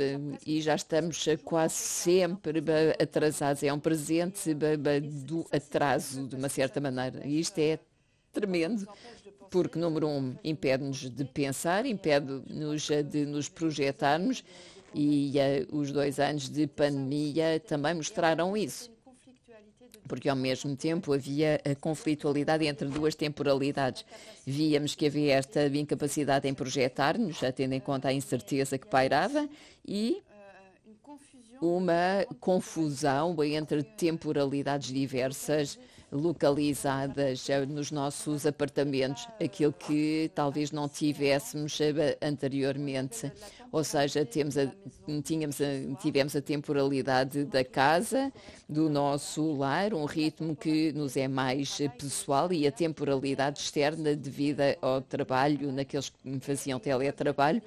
e já estamos quase sempre atrasados. É um presente do atraso, de uma certa maneira. E isto é tremendo, porque, número um, impede-nos de pensar, impede-nos de nos projetarmos, e eh, os dois anos de pandemia também mostraram isso porque ao mesmo tempo havia a eh, conflitualidade entre duas temporalidades. Víamos que havia esta incapacidade em projetar-nos, tendo em conta a incerteza que pairava, e uma confusão entre temporalidades diversas localizadas eh, nos nossos apartamentos, aquilo que talvez não tivéssemos eh, anteriormente. Ou seja, temos a, tínhamos a, tivemos a temporalidade da casa, do nosso lar, um ritmo que nos é mais eh, pessoal e a temporalidade externa devido ao trabalho, naqueles que faziam teletrabalho,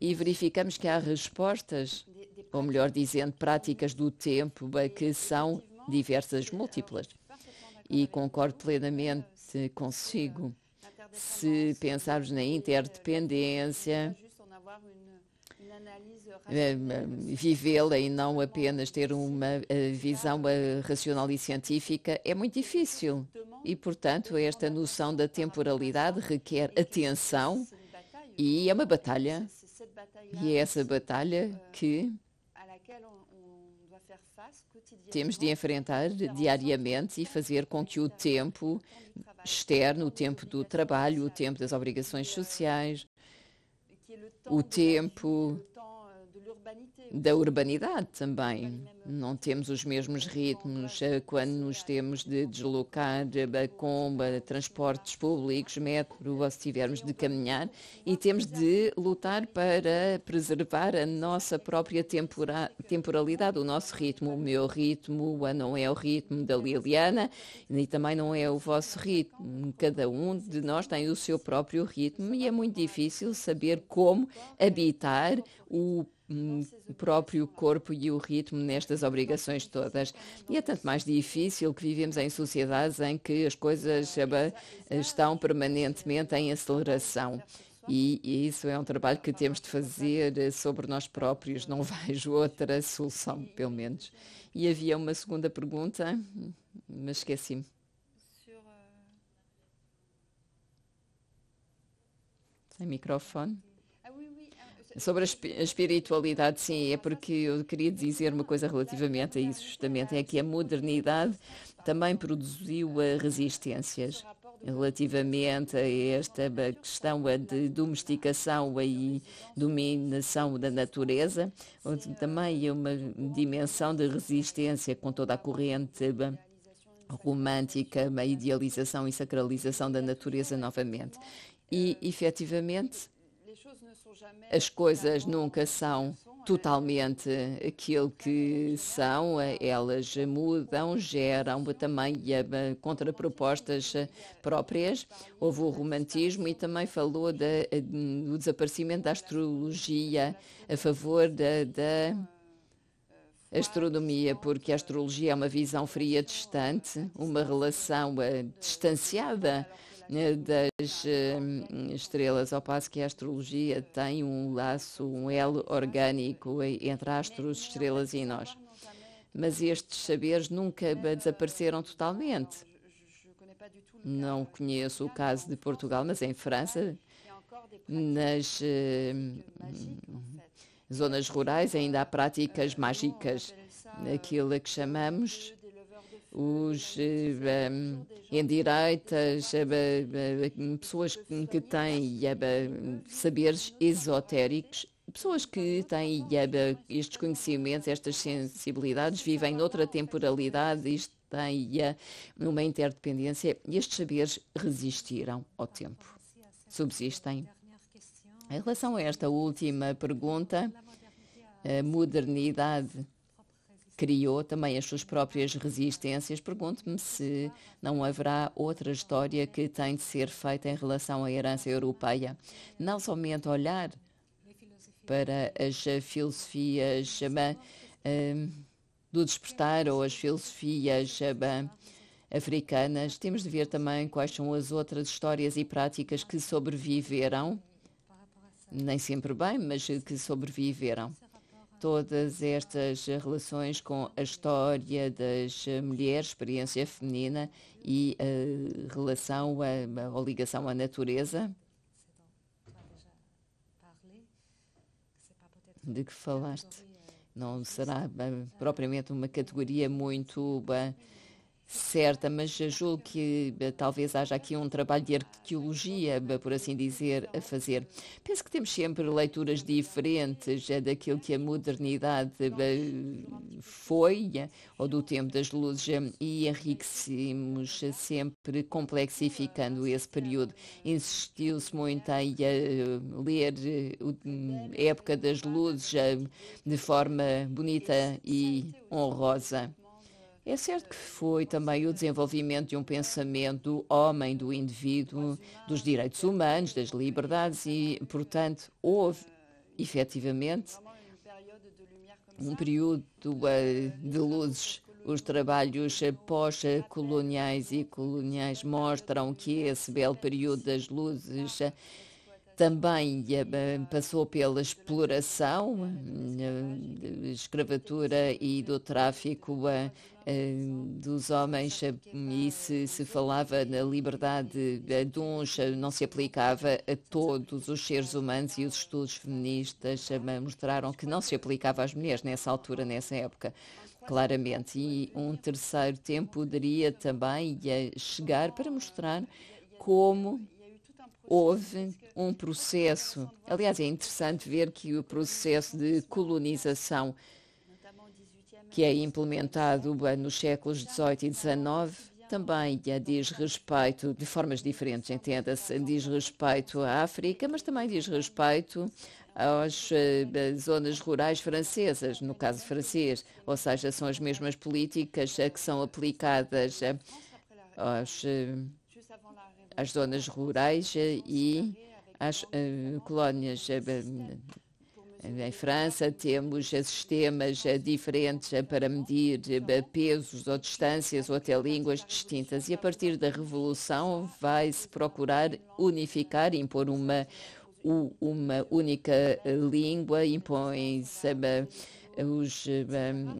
e verificamos que há respostas, ou melhor dizendo, práticas do tempo que são diversas, múltiplas e concordo plenamente consigo. Se pensarmos na interdependência, eh, vivê-la e não apenas ter uma eh, visão eh, racional e científica é muito difícil. E, portanto, esta noção da temporalidade requer atenção e é uma batalha. E é essa batalha que temos de enfrentar diariamente e fazer com que o tempo externo, o tempo do trabalho, o tempo das obrigações sociais, o tempo da urbanidade também. Não temos os mesmos ritmos eh, quando nos temos de deslocar eh, com transportes públicos, metro, ou se tivermos de caminhar, e temos de lutar para preservar a nossa própria tempora, temporalidade, o nosso ritmo. O meu ritmo não é o ritmo da Liliana e também não é o vosso ritmo. Cada um de nós tem o seu próprio ritmo e é muito difícil saber como habitar o hum, próprio corpo e o ritmo nestas obrigações todas. E é tanto mais difícil que vivemos em sociedades em que as coisas eh, eh, estão permanentemente em aceleração. E, isso é um trabalho que temos de fazer eh, sobre nós próprios, não vejo outra solução, pelo menos. E havia uma segunda pergunta, mas esqueci-me. Sem microfone. Sobre a espiritualidade, sim, é porque eu queria dizer uma coisa relativamente a isso, justamente, é que a modernidade também produziu eh, resistências relativamente a esta questão eh, de domesticação eh, e dominação da natureza, onde também é uma dimensão de resistência com toda a corrente romântica, a idealização e sacralização da natureza novamente. E, efetivamente, as coisas nunca são totalmente aquilo que são, elas mudam, geram também eh, contrapropostas eh, próprias. Houve o romantismo e também falou de, eh, do desaparecimento da astrologia a favor da, da astronomia, porque a astrologia é uma visão fria distante, uma relação distanciada né, das hum, estrelas, ao passo que a astrologia tem um laço, um elo orgânico entre astros, estrelas e nós. Mas estes saberes nunca desapareceram totalmente. Não conheço o caso de Portugal, mas em França, nas hum, zonas rurais, ainda há práticas mágicas, aquilo que chamamos os eh, em endireitas, eh, pessoas que têm eh, saberes esotéricos pessoas que têm estes conhecimentos, estas sensibilidades, vivem noutra temporalidade, isto tem uma interdependência, e estes saberes resistiram ao tempo, subsistem. Em relação a esta última pergunta, a modernidade criou também as suas próprias resistências. Pergunto-me se não haverá outra história que tem de ser feita em relação à herança europeia. Não somente olhar para as filosofias eh, eh, do despertar ou as filosofias eh, africanas, temos de ver também quais são as outras histórias e práticas que sobreviveram, nem sempre bem, mas que sobreviveram todas estas relações com a história das mulheres, experiência feminina e a eh, relação a, ou ligação à natureza de que falaste. Não será eh, propriamente uma categoria muito bem certa, mas julgo que eh, talvez haja aqui um trabalho de arqueologia, eh, por assim dizer, a fazer. Penso que temos sempre leituras diferentes eh, daquilo que a modernidade foi, ou do tempo das luzes, e enriquecemos sempre complexificando esse período. Insistiu-se muito em ler a hum, época das luzes de forma bonita e honrosa. É certo que foi também o desenvolvimento de um pensamento do homem, do indivíduo, dos direitos humanos, das liberdades e, portanto, houve efetivamente um período eh, de luzes. Os trabalhos pós-coloniais e coloniais mostram que esse belo período das luzes também eh, passou pela exploração, eh, escravatura e do tráfico eh, dos homens e se, se falava na liberdade de uns, não se aplicava a todos os seres humanos e os estudos feministas mostraram que não se aplicava às mulheres nessa altura, nessa época claramente. E um terceiro tempo poderia também chegar para mostrar como houve um processo. Aliás, é interessante ver que o processo de colonização que é implementado nos séculos XVIII e XIX também é diz respeito, de formas diferentes, entenda-se, diz respeito à África, mas também diz respeito às, às eh, zonas rurais francesas, no caso francês, ou seja, são as mesmas políticas eh, que são aplicadas eh, aos as zonas rurais eh, e as uh, colónias. Eh, em França temos sistemas diferentes para medir pesos ou distâncias ou até línguas distintas e a partir da revolução vai-se procurar unificar impor uma, uma única língua, impõe-se os,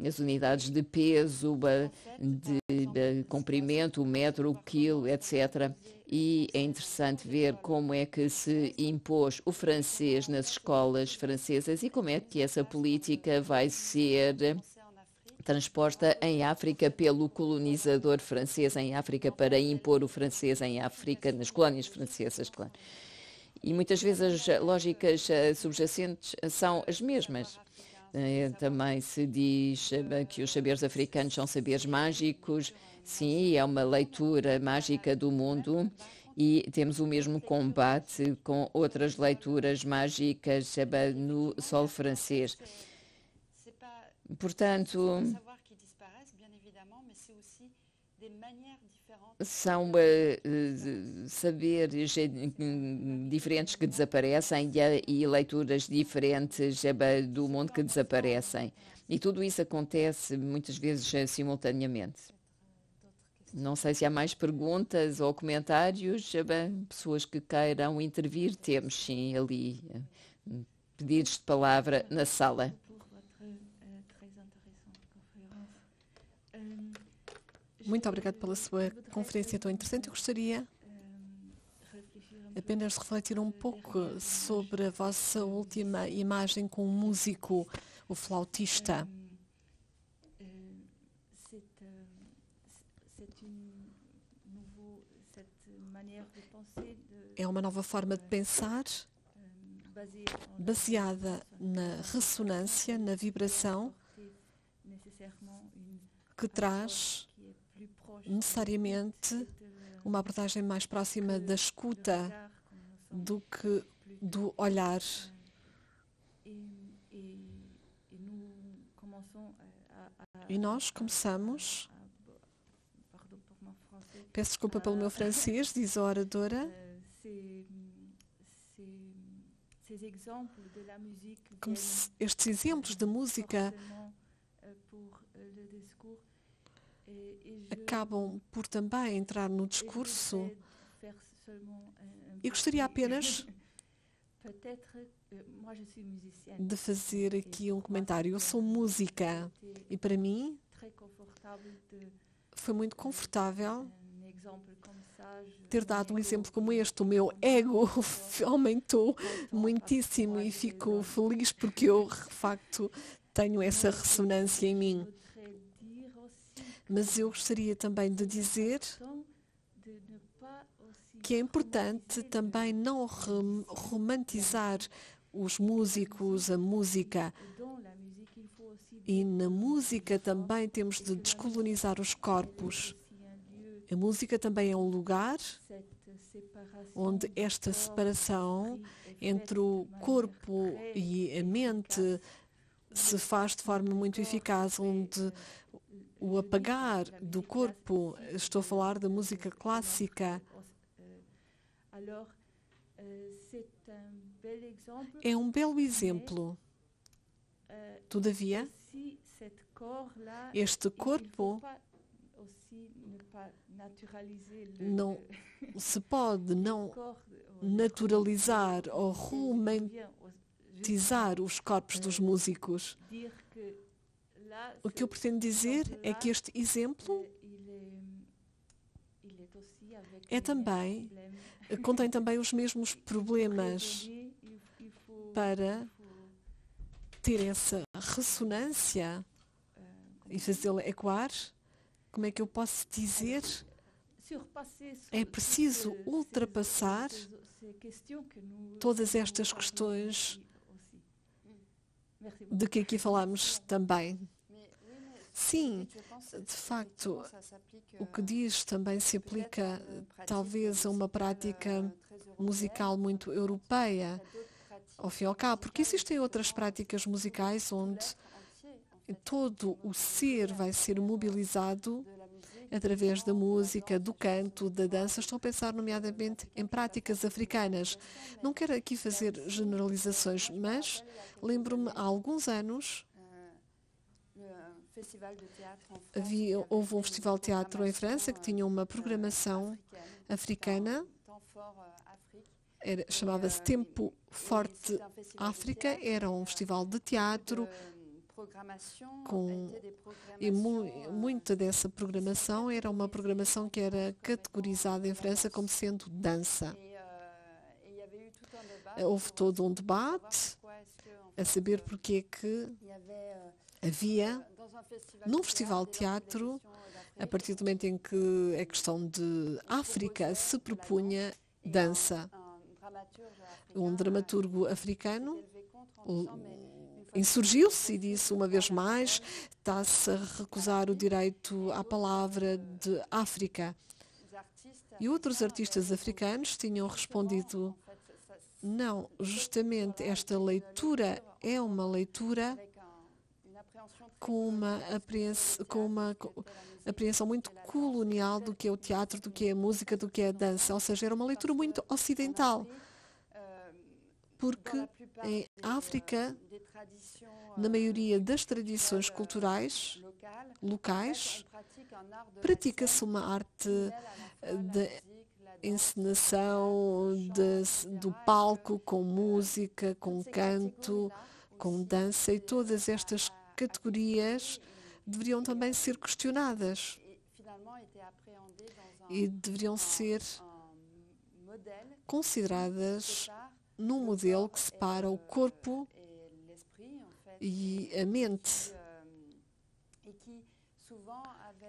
as unidades de peso, de comprimento, o metro, o quilo, etc e é interessante ver como é que se impôs o francês nas escolas francesas e como é que essa política vai ser transposta em África pelo colonizador francês em África para impor o francês em África, nas colónias francesas, claro. E muitas vezes as lógicas eh, subjacentes são as mesmas. Eh, também se diz eh, que os saberes africanos são saberes mágicos, Sim, é uma leitura mágica do mundo e temos o mesmo combate com outras leituras mágicas no sol francês. Portanto, são uh, eh, eh, saberes diferentes que desaparecem e, eh, e leituras diferentes do mundo que desaparecem. E tudo isso acontece muitas vezes simultaneamente. Não sei se há mais perguntas ou comentários. Bem, pessoas que queiram intervir, temos sim ali eh, pedidos de palavra na sala. Euh, euh, Muito obrigado pela sua conferência tão interessante. Eu gostaria euh, apenas de refletir um pouco sobre a vossa última imagem com o músico, o flautista. É uma nova forma de pensar baseada na ressonância, na vibração, que traz necessariamente uma abordagem mais próxima da escuta do que do olhar. E nós começamos. Peço desculpa pelo meu francês, diz a oradora ces, ces, ces exemples de la musique estes exemplos da música eh, eh, eh, acabam por também entrar no discurso. E gostaria apenas de fazer aqui um comentário. Eu sou música e para mim foi muito confortável ter dado um exemplo como este. O meu ego aumentou muitíssimo e fico feliz porque eu, de facto, tenho essa ressonância em mim. Mas eu gostaria também de dizer que é importante também não romantizar os músicos, a música. E na música também temos de descolonizar os corpos a música também é um lugar onde esta separação entre o corpo e a mente se faz de forma muito eficaz, onde euh, o apagar do corpo, eh, estou a falar da música clássica, euh, euh, é um belo exemplo. Todavia, este corpo não se pode não naturalizar ou romantizar os corpos dos euh, músicos. O que eu pretendo dizer é que este exemplo é também contém também os mesmos problemas para ter essa ressonância euh, e fazê-la ecoar como é que eu posso dizer? É preciso ultrapassar é todas estas questões hum. de que aqui falámos também. Sim, de facto, o que diz também se aplica eh, talvez a uma prática musical muito europeia, ao fim e ao cabo, porque existem outras práticas musicais onde todo o ser vai ser mobilizado através da música, do canto, da dança. Estou a pensar, nomeadamente, em práticas africanas. Não quero aqui fazer generalizações, mas lembro-me há alguns anos. Havia, houve um festival de teatro em França que tinha uma programação africana chamava-se Tempo Forte África, era um festival de teatro, com, eh, e mu, muita dessa programação era uma programação que era categorizada em França como sendo dança. Houve eh, todo um debate eh, a saber porque é que havia num festival de teatro, a partir do momento em que a questão de África se propunha dança. Um dramaturgo africano, insurgiu-se e disse uma vez mais está-se a recusar o direito à palavra de África. E outros artistas africanos tinham respondido não, justamente esta leitura é uma leitura com uma, com uma apreensão muito colonial do que é o teatro, do que é a música, do que é a dança. Ou seja, era uma leitura muito ocidental. Porque em África na maioria das euh, tradições euh, culturais locais, pratica-se uma arte de encenação de, do euh, palco com música, com canto, com dança e todas estas categorias deveriam também ser questionadas e deveriam ser consideradas num modelo que separa o corpo e a mente.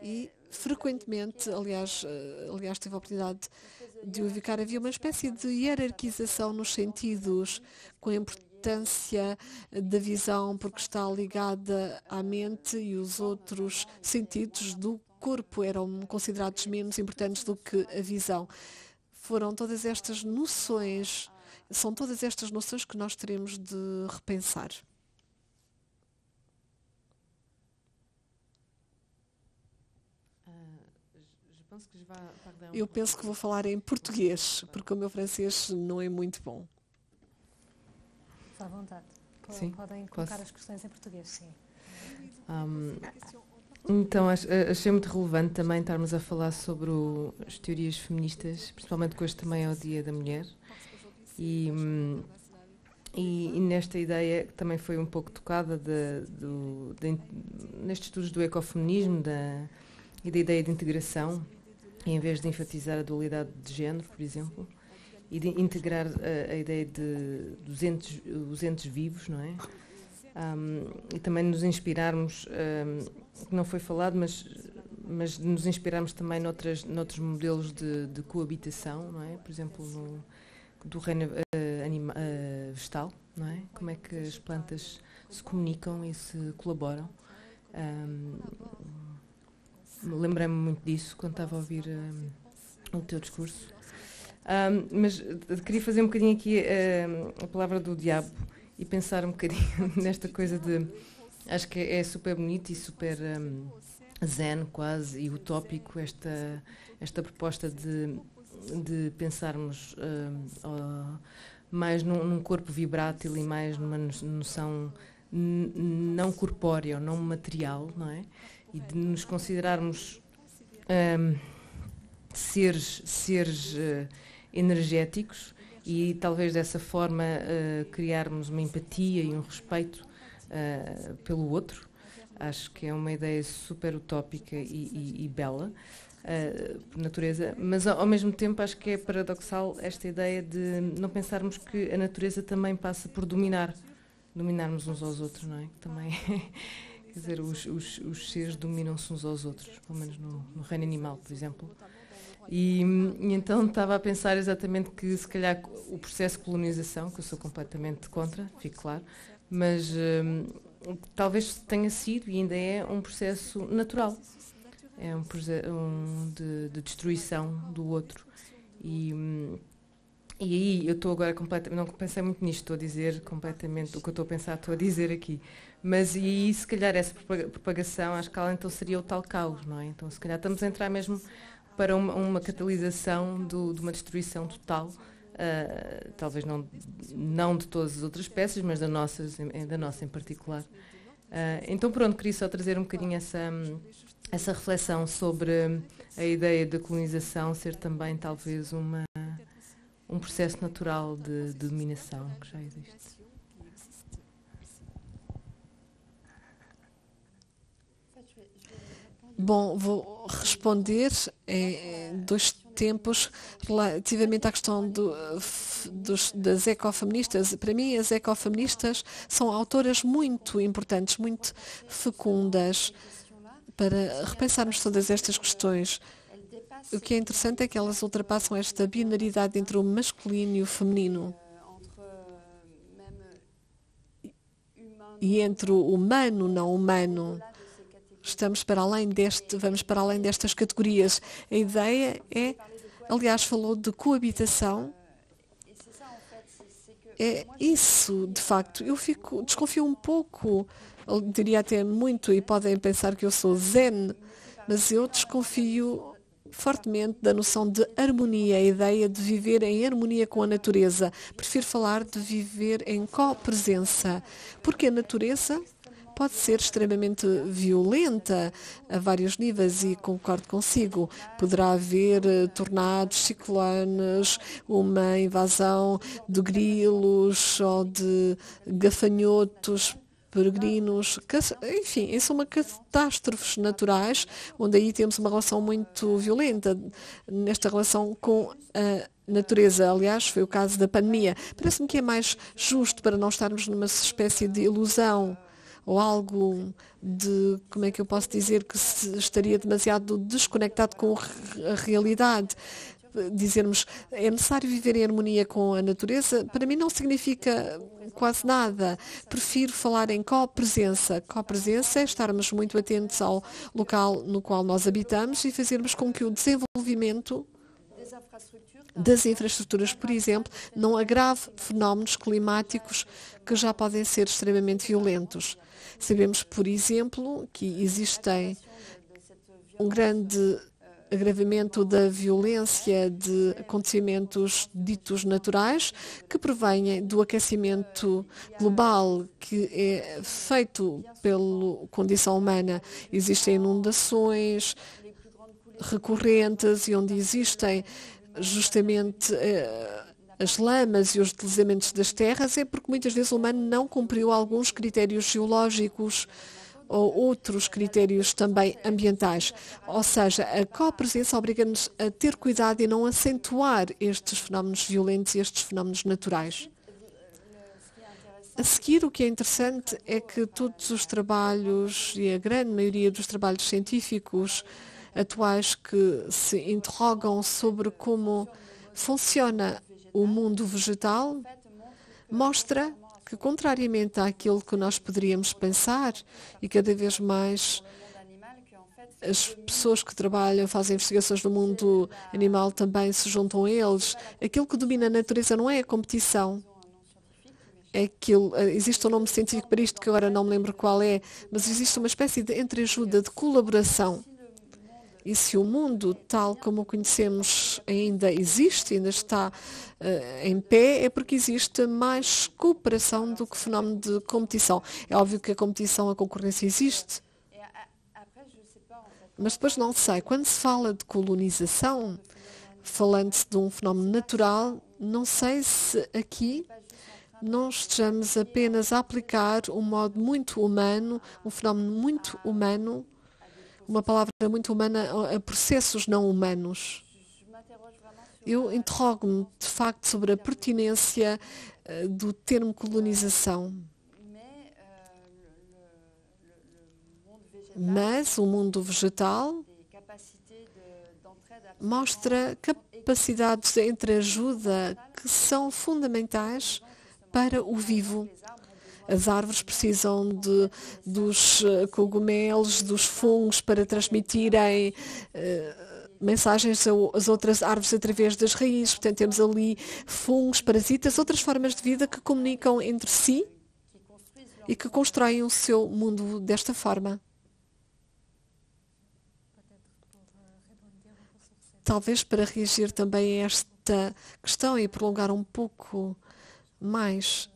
E frequentemente, aliás, eh, aliás tive a oportunidade de o vicar, havia uma espécie de hierarquização nos sentidos, com a importância da visão, porque está ligada à mente e os outros sentidos do corpo eram considerados menos importantes do que a visão. Foram todas estas noções, são todas estas noções que nós teremos de repensar. Eu penso que vou falar em português, porque o meu francês não é muito bom. À vontade. Sim, Podem colocar posso. as questões em português, sim. Um, então, achei muito relevante também estarmos a falar sobre o, as teorias feministas, principalmente com este também é o Dia da Mulher. E, e, e nesta ideia, que também foi um pouco tocada, de, do, de, nestes estudos do ecofeminismo da, e da ideia de integração em vez de enfatizar a dualidade de género, por exemplo, e de integrar a, a ideia de, dos entes, entes vivos, não é? Um, e também nos inspirarmos, um, não foi falado, mas, mas nos inspirarmos também noutras, noutros modelos de, de coabitação, não é? Por exemplo, no, do reino uh, anima, uh, vegetal, não é? Como é que as plantas se comunicam e se colaboram? Um, Lembrei-me muito disso quando estava a ouvir um, o teu discurso. Um, mas queria fazer um bocadinho aqui uh, a palavra do diabo e pensar um bocadinho nesta coisa de. Acho que é super bonito e super um, zen, quase, e utópico esta, esta proposta de, de pensarmos uh, mais num, num, corpo vibrátil e mais numa noção não corpórea, não material, não é? e de nos considerarmos um, seres, seres uh, energéticos e talvez dessa forma uh, criarmos uma empatia e um respeito uh, pelo outro. Acho que é uma ideia super utópica e, e, e bela, por natureza, mas ao, ao mesmo tempo acho que é paradoxal esta ideia de não pensarmos que a natureza também passa por dominar, dominarmos uns aos outros, não é? Também Quer dizer, os, os, os seres dominam-se uns aos outros, pelo menos no, no reino animal, por exemplo. E, e, então estava a pensar exatamente que, se calhar, o processo de colonização, que eu sou completamente contra, fico claro, mas hum, talvez tenha sido e ainda é um processo natural é um processo um, de, de, destruição do outro. E, hum, e aí eu estou agora completamente, não pensei muito nisto, estou a dizer completamente o que eu estou a pensar, estou a dizer aqui. Mas e aí, se calhar, essa propagação à escala então seria o tal caos, não é? Então, se calhar, estamos a entrar mesmo para uma, uma catalisação do, de uma destruição total, uh, talvez não, não de todas as outras espécies, mas da nossa, da nossa em particular. Uh, então, pronto, queria só trazer um bocadinho essa, essa reflexão sobre a ideia da colonização ser também, talvez, uma, um processo natural de, de dominação que já existe. Bom, vou responder em é, é, dois tempos relativamente à questão do, dos, das ecofeministas. Para mim, as ecofeministas são autoras muito importantes, muito fecundas para repensarmos todas estas questões. O que é interessante é que elas ultrapassam esta binaridade entre o masculino e o feminino. E entre o humano e não humano. Estamos para além deste, vamos para além destas categorias. A ideia é, aliás, falou de coabitação. É isso, de facto. Eu fico, desconfio um pouco, diria até muito, e podem pensar que eu sou zen, mas eu desconfio fortemente da noção de harmonia, a ideia de viver em harmonia com a natureza. Prefiro falar de viver em co-presença, porque a natureza pode ser extremamente violenta a vários níveis e concordo consigo. Poderá haver eh, tornados, ciclones, uma invasão de grilos ou de gafanhotos peregrinos, enfim, isso é uma catástrofes naturais, onde aí temos uma relação muito violenta nesta relação com a natureza. Aliás, foi o caso da pandemia. Parece-me que é mais justo para não estarmos numa espécie de ilusão ou algo de, como é que eu posso dizer, que estaria demasiado desconectado com a realidade dizermos é necessário viver em harmonia com a natureza, para mim não significa quase nada. Prefiro falar em co-presença. Co-presença é estarmos muito atentos ao local no qual nós habitamos e fazermos com que o desenvolvimento das infraestruturas, por exemplo, não agrave fenómenos climáticos que já podem ser extremamente violentos. Sabemos, por exemplo, que existem um grande agravamento da violência de acontecimentos ditos naturais que provêm do aquecimento global que é feito pela condição humana. Existem inundações recorrentes e onde existem justamente eh, as lamas e os deslizamentos das terras é porque muitas vezes o humano não cumpriu alguns critérios geológicos ou outros critérios também ambientais. Ou seja, a presença obriga-nos a ter cuidado e não acentuar estes fenómenos violentos e estes fenómenos naturais. A seguir, o que é interessante é que todos os trabalhos e a grande maioria dos trabalhos científicos atuais que se interrogam sobre como funciona o mundo vegetal, mostra que, contrariamente àquilo que nós poderíamos pensar, e cada vez mais as pessoas que trabalham, fazem investigações no mundo animal também se juntam a eles. Aquilo que domina a natureza não é a competição. É eh, existe um nome científico para isto que agora não me lembro qual é, mas existe uma espécie de entreajuda, de colaboração. E se o mundo, tal como o conhecemos, ainda existe, ainda está uh, em pé, é porque existe mais cooperação do que fenómeno de competição. É óbvio que a competição, a concorrência existe. Mas depois não sei. Quando se fala de colonização, falando-se de um fenómeno natural, não sei se aqui não estejamos apenas a aplicar um modo muito humano, um fenómeno muito humano uma palavra muito humana, a eh, processos não humanos. Eu interrogo-me, de facto, sobre a pertinência eh, do termo colonização. Mas o mundo vegetal mostra capacidades de entreajuda que são fundamentais para o vivo. As árvores precisam de, dos eh, cogumelos, dos fungos para transmitirem eh, mensagens às outras árvores através das raízes. Portanto, temos ali fungos, parasitas, outras formas de vida que comunicam entre si e que constroem o seu mundo desta forma. Talvez para reagir também a esta questão e prolongar um pouco mais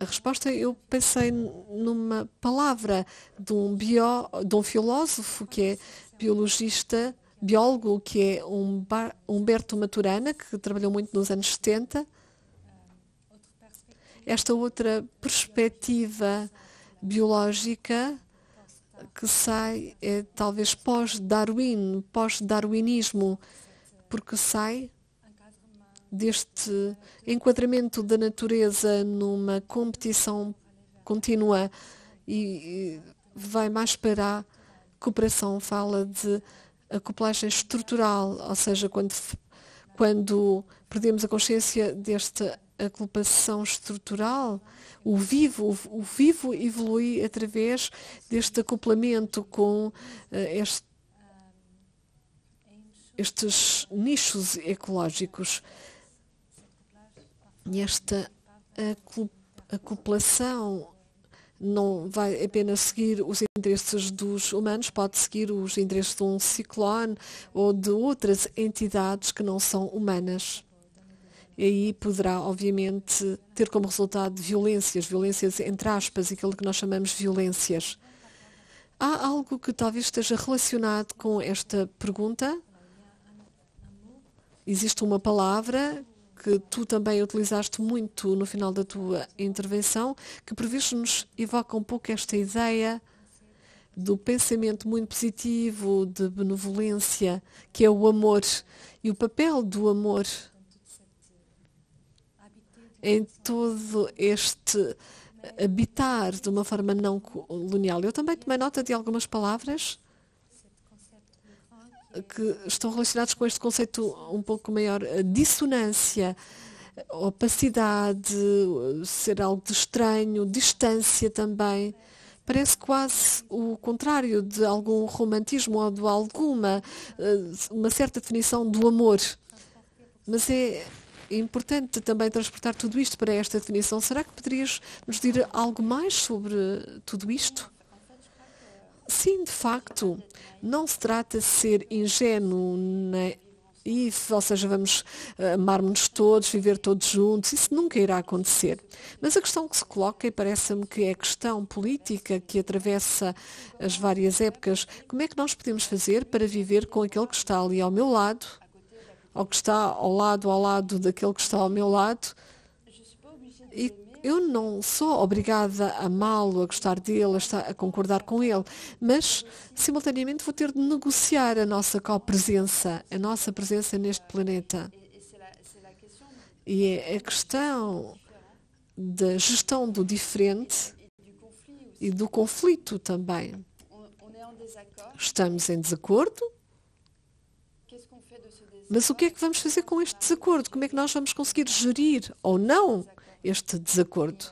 a resposta, eu pensei numa palavra de um, bio, de um filósofo que é biologista, biólogo, que é Humberto Maturana, que trabalhou muito nos anos 70. Esta outra perspectiva biológica que sai é talvez pós-Darwin, pós-darwinismo, porque sai deste enquadramento da natureza numa competição contínua e vai mais para a cooperação, fala de acoplagem estrutural, ou seja, quando, quando perdemos a consciência desta acoplação estrutural, o vivo, o vivo evolui através deste acoplamento com uh, eh, este, estes nichos ecológicos esta acoplação não vai apenas seguir os interesses dos humanos, pode seguir os interesses de um ciclone ou de outras entidades que não são humanas. E aí poderá, obviamente, ter como resultado violências, violências entre aspas, aquilo que nós chamamos violências. Há algo que talvez esteja relacionado com esta pergunta? Existe uma palavra que tu também utilizaste muito no final da tua intervenção, que por vezes nos evoca um pouco esta ideia do pensamento muito positivo, de benevolência, que é o amor e o papel do amor em todo este habitar de uma forma não colonial. Eu também tomei nota de algumas palavras que estão relacionados com este conceito um pouco maior, dissonância, opacidade, ser algo de estranho, distância também. Parece quase o contrário de algum romantismo ou de alguma, eh, uma certa definição do amor. Mas é importante também transportar tudo isto para esta definição. Será que poderias nos dizer algo mais sobre tudo isto? Sim, de facto, não se trata de ser ingênuo, né? ou seja, vamos eh, amar nos todos, viver todos juntos, isso nunca irá acontecer. Mas a questão que se coloca, e parece-me que é a questão política que atravessa as várias épocas, como é que nós podemos fazer para viver com aquele que está ali ao meu lado, ou que está ao lado, ao lado daquele que está ao meu lado, e eu não sou obrigada a amá-lo, a gostar dele, a, concordar com ele, mas simultaneamente vou ter de negociar a nossa co-presença, a nossa presença neste planeta. E é a questão da gestão do diferente e do conflito também. Estamos em desacordo, mas o que é que vamos fazer com este desacordo? Como é que nós vamos conseguir gerir ou não este desacordo.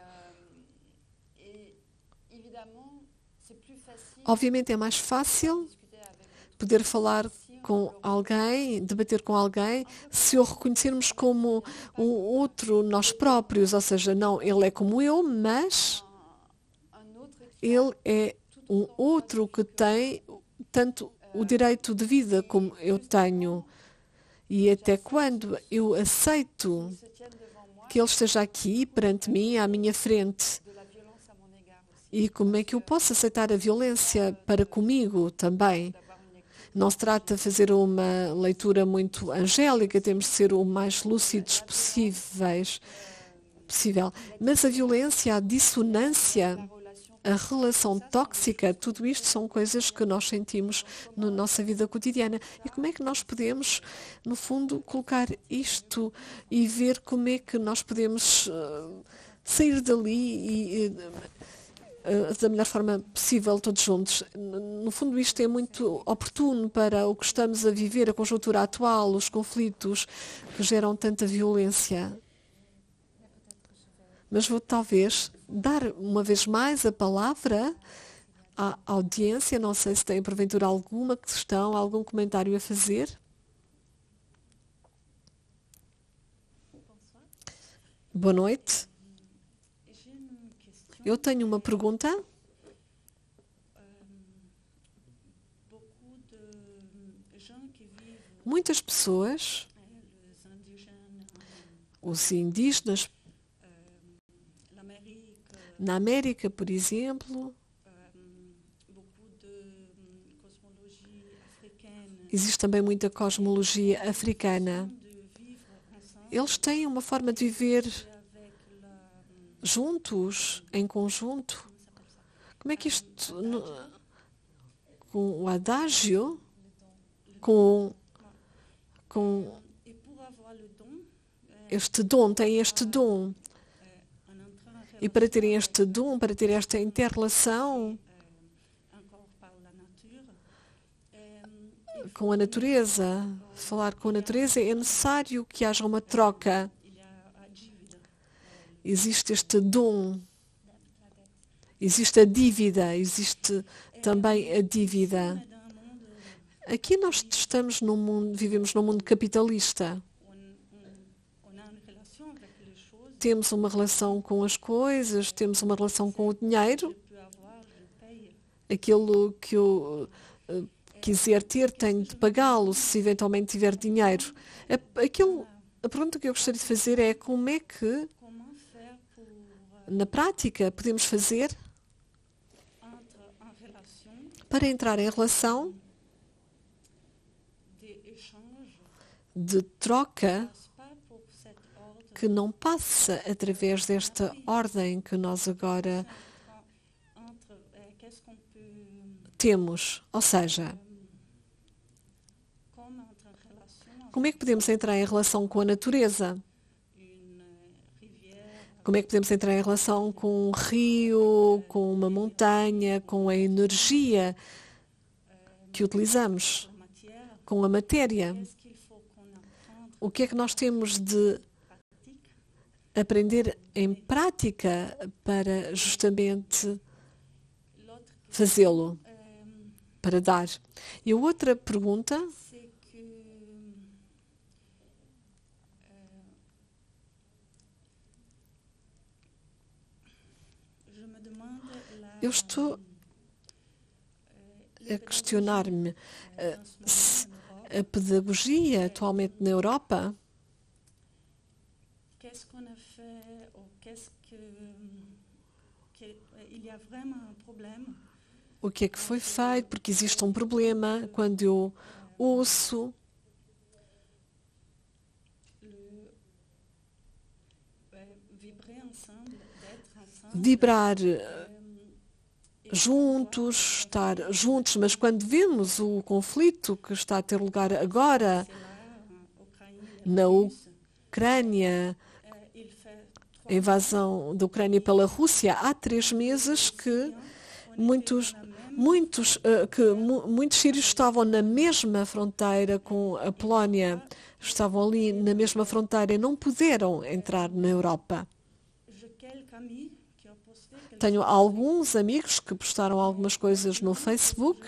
Obviamente é mais fácil poder falar com alguém, debater com alguém, se o reconhecermos como um outro nós próprios, ou seja, não, ele é como eu, mas ele é um outro que tem tanto o direito de vida como eu tenho. E até quando eu aceito ele esteja aqui perante mim, à minha frente. E como é que eu posso aceitar a violência para comigo também? Não se trata de fazer uma leitura muito angélica, temos de ser o mais lúcidos possíveis, possível. Mas a violência, a dissonância, a relação tóxica, tudo isto são coisas que nós sentimos na nossa vida cotidiana. E como é que nós podemos, no fundo, colocar isto e ver como é que nós podemos uh, sair dali e. Uh, da melhor forma possível todos juntos. No fundo, isto é muito oportuno para o que estamos a viver, a conjuntura atual, os conflitos que geram tanta violência mas vou talvez dar uma vez mais a palavra à audiência. Não sei se tem porventura alguma questão, algum comentário a fazer. Boa noite. Eu tenho uma pergunta. Muitas pessoas, os indígenas na América, por exemplo, existe também muita cosmologia africana. Eles têm uma forma de viver juntos, em conjunto. Como é que isto. Com o adágio, com, com este dom, tem este dom e para terem este dom, para ter esta interrelação com a natureza, falar com a natureza, é necessário que haja uma troca. Existe este dom, existe a dívida, existe também a dívida. Aqui nós estamos num mundo, vivemos num mundo capitalista. temos uma relação com as coisas, temos uma relação com o dinheiro. Aquilo que eu eh, quiser ter, tenho de pagá-lo se eventualmente tiver dinheiro. Aquilo, a pergunta que eu gostaria de fazer é como é que, na prática, podemos fazer para entrar em relação de troca que não passa através desta ordem que nós agora temos. Ou seja, como é que podemos entrar em relação com a natureza? Como é que podemos entrar em relação com um rio, com uma montanha, com a energia que utilizamos, com a matéria? O que é que nós temos de aprender em prática para justamente fazê-lo, para dar. E a outra pergunta Eu estou a questionar-me eh, se a pedagogia atualmente na Europa O que é que foi feito? Porque existe um problema quando eu ouço vibrar euh, eh, juntos, estar juntos, mas quando vemos o conflito que está a ter lugar agora na Ucrânia, a invasão da Ucrânia pela Rússia, há três meses que muitos, muitos, eh, que muitos sírios estavam na mesma fronteira com a Polónia, estavam ali na mesma fronteira e não puderam entrar na Europa. Tenho alguns amigos que postaram algumas coisas no Facebook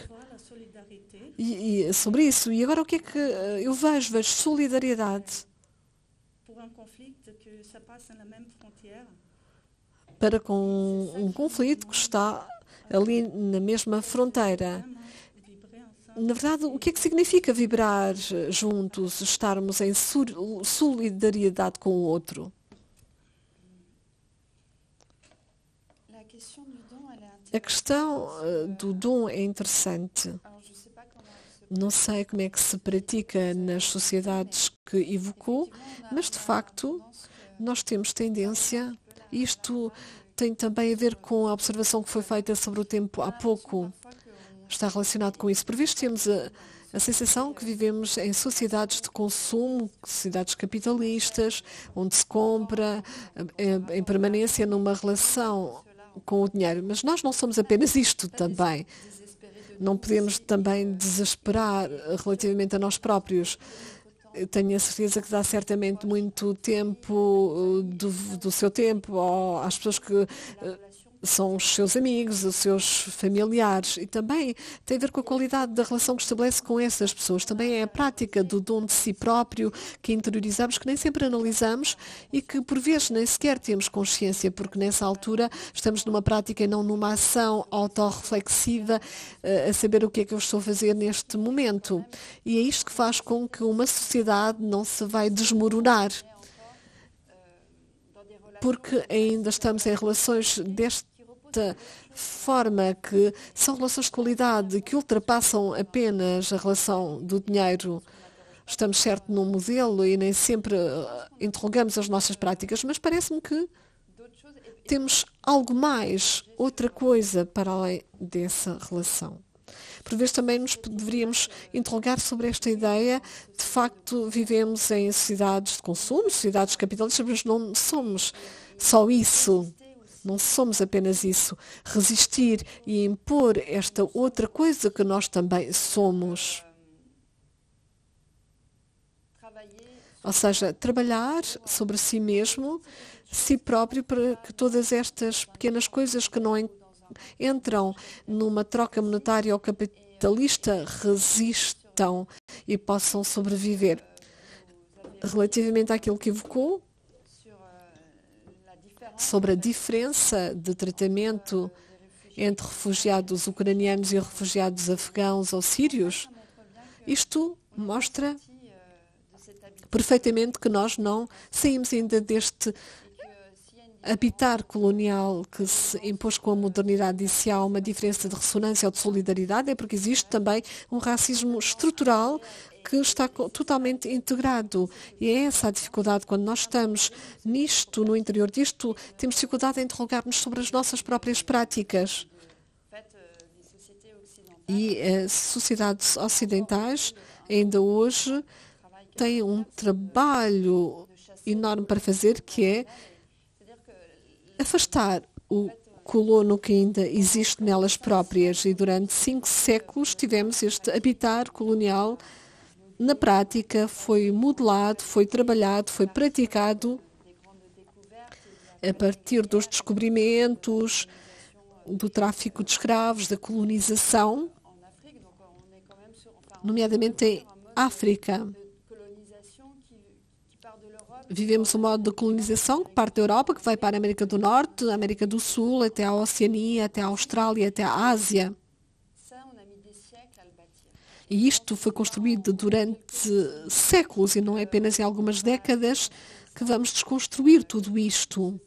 e, e sobre isso. E agora o que é que eh, eu vejo? Vejo solidariedade é? para com um conflito que está ali na mesma fronteira. Na verdade, o que é que significa vibrar juntos, estarmos em solidariedade com o outro? A questão eh, do dom é interessante. Não sei como é que se pratica nas sociedades que evocou, mas de facto nós temos tendência, isto tem também a ver com a observação que foi feita sobre o tempo há pouco, está relacionado com isso. Por vezes temos a, a sensação que vivemos em sociedades de consumo, sociedades capitalistas, onde se compra eh, em permanência numa relação com o dinheiro. Mas nós não somos apenas isto também. Não podemos também desesperar relativamente a nós próprios eu tenho a certeza que dá certamente muito tempo eh, do, do seu tempo às pessoas que eh, são os seus amigos, os seus familiares e também tem a ver com a qualidade da relação que estabelece com essas pessoas. Também é a prática do dom de si próprio que interiorizamos, que nem sempre analisamos e que por vezes nem sequer temos consciência, porque nessa altura estamos numa prática e não numa ação autorreflexiva eh, a saber o que é que eu estou a fazer neste momento. E é isto que faz com que uma sociedade não se vai desmoronar porque ainda estamos em relações deste certa forma que são relações de qualidade que ultrapassam apenas a relação do dinheiro. Estamos certo num modelo e nem sempre eh, interrogamos as nossas práticas, mas parece-me que temos algo mais, outra coisa para além dessa relação. Por vezes também nos deveríamos interrogar sobre esta ideia. De facto, vivemos em sociedades de consumo, sociedades capitalistas, mas não somos só isso. Não somos apenas isso. Resistir e impor esta outra coisa que nós também somos. Ou seja, trabalhar sobre si mesmo, si próprio, para que todas estas pequenas coisas que não entram numa troca monetária ou capitalista resistam e possam sobreviver. Relativamente àquilo que evocou, sobre a diferença de tratamento entre refugiados ucranianos e refugiados afegãos ou sírios, isto mostra perfeitamente que nós não saímos ainda deste habitar colonial que se impôs com a modernidade e se há uma diferença de ressonância ou de solidariedade é porque existe também um racismo estrutural que está totalmente integrado. E é essa a dificuldade quando nós estamos nisto, no interior disto, temos dificuldade em interrogar-nos sobre as nossas próprias práticas. E as eh, sociedades ocidentais, ainda hoje, têm um trabalho enorme para fazer, que é afastar o colono que ainda existe nelas próprias. E durante cinco séculos tivemos este habitar colonial na prática, foi modelado, foi trabalhado, foi praticado a partir dos descobrimentos do tráfico de escravos, da colonização, nomeadamente em África. Vivemos um modo de colonização que parte da Europa, que vai para a América do Norte, América do Sul, até a Oceania, até a Austrália, até a Ásia. E isto foi construído durante séculos e não é apenas em algumas décadas que vamos desconstruir tudo isto.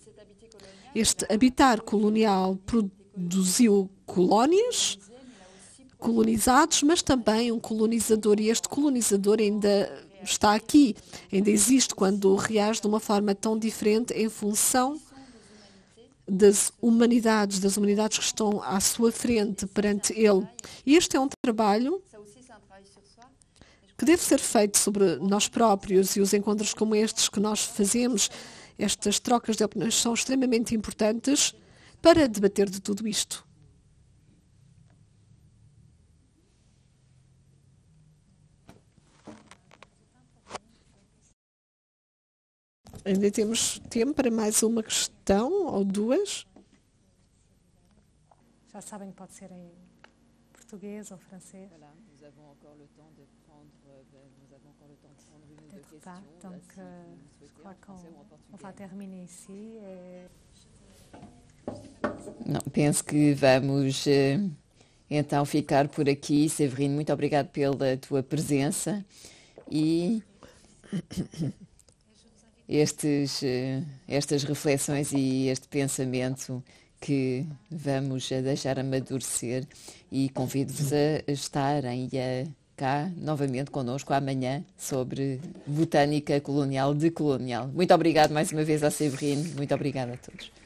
Este habitar colonial produziu colónias, colonizados, mas também um colonizador. E este colonizador ainda está aqui, ainda existe quando reage de uma forma tão diferente em função das humanidades, das humanidades que estão à sua frente perante ele. E este é um trabalho que deve ser feito sobre nós próprios e os encontros como estes que nós fazemos, estas trocas de opiniões são extremamente importantes para debater de tudo isto. Ainda temos tempo para mais uma questão ou duas. Já sabem que pode ser em português ou francês. Olá. pas. Donc, euh, je crois qu'on va terminer ici. Et... penso que vamos eh, então ficar por aqui. Severino, muito obrigado pela tua presença e estes, eh, estas reflexões e este pensamento que vamos deixar amadurecer e convido-vos a estarem e a cá novamente connosco amanhã sobre botânica colonial de colonial. Muito obrigado mais uma vez à Severine. muito obrigada a todos.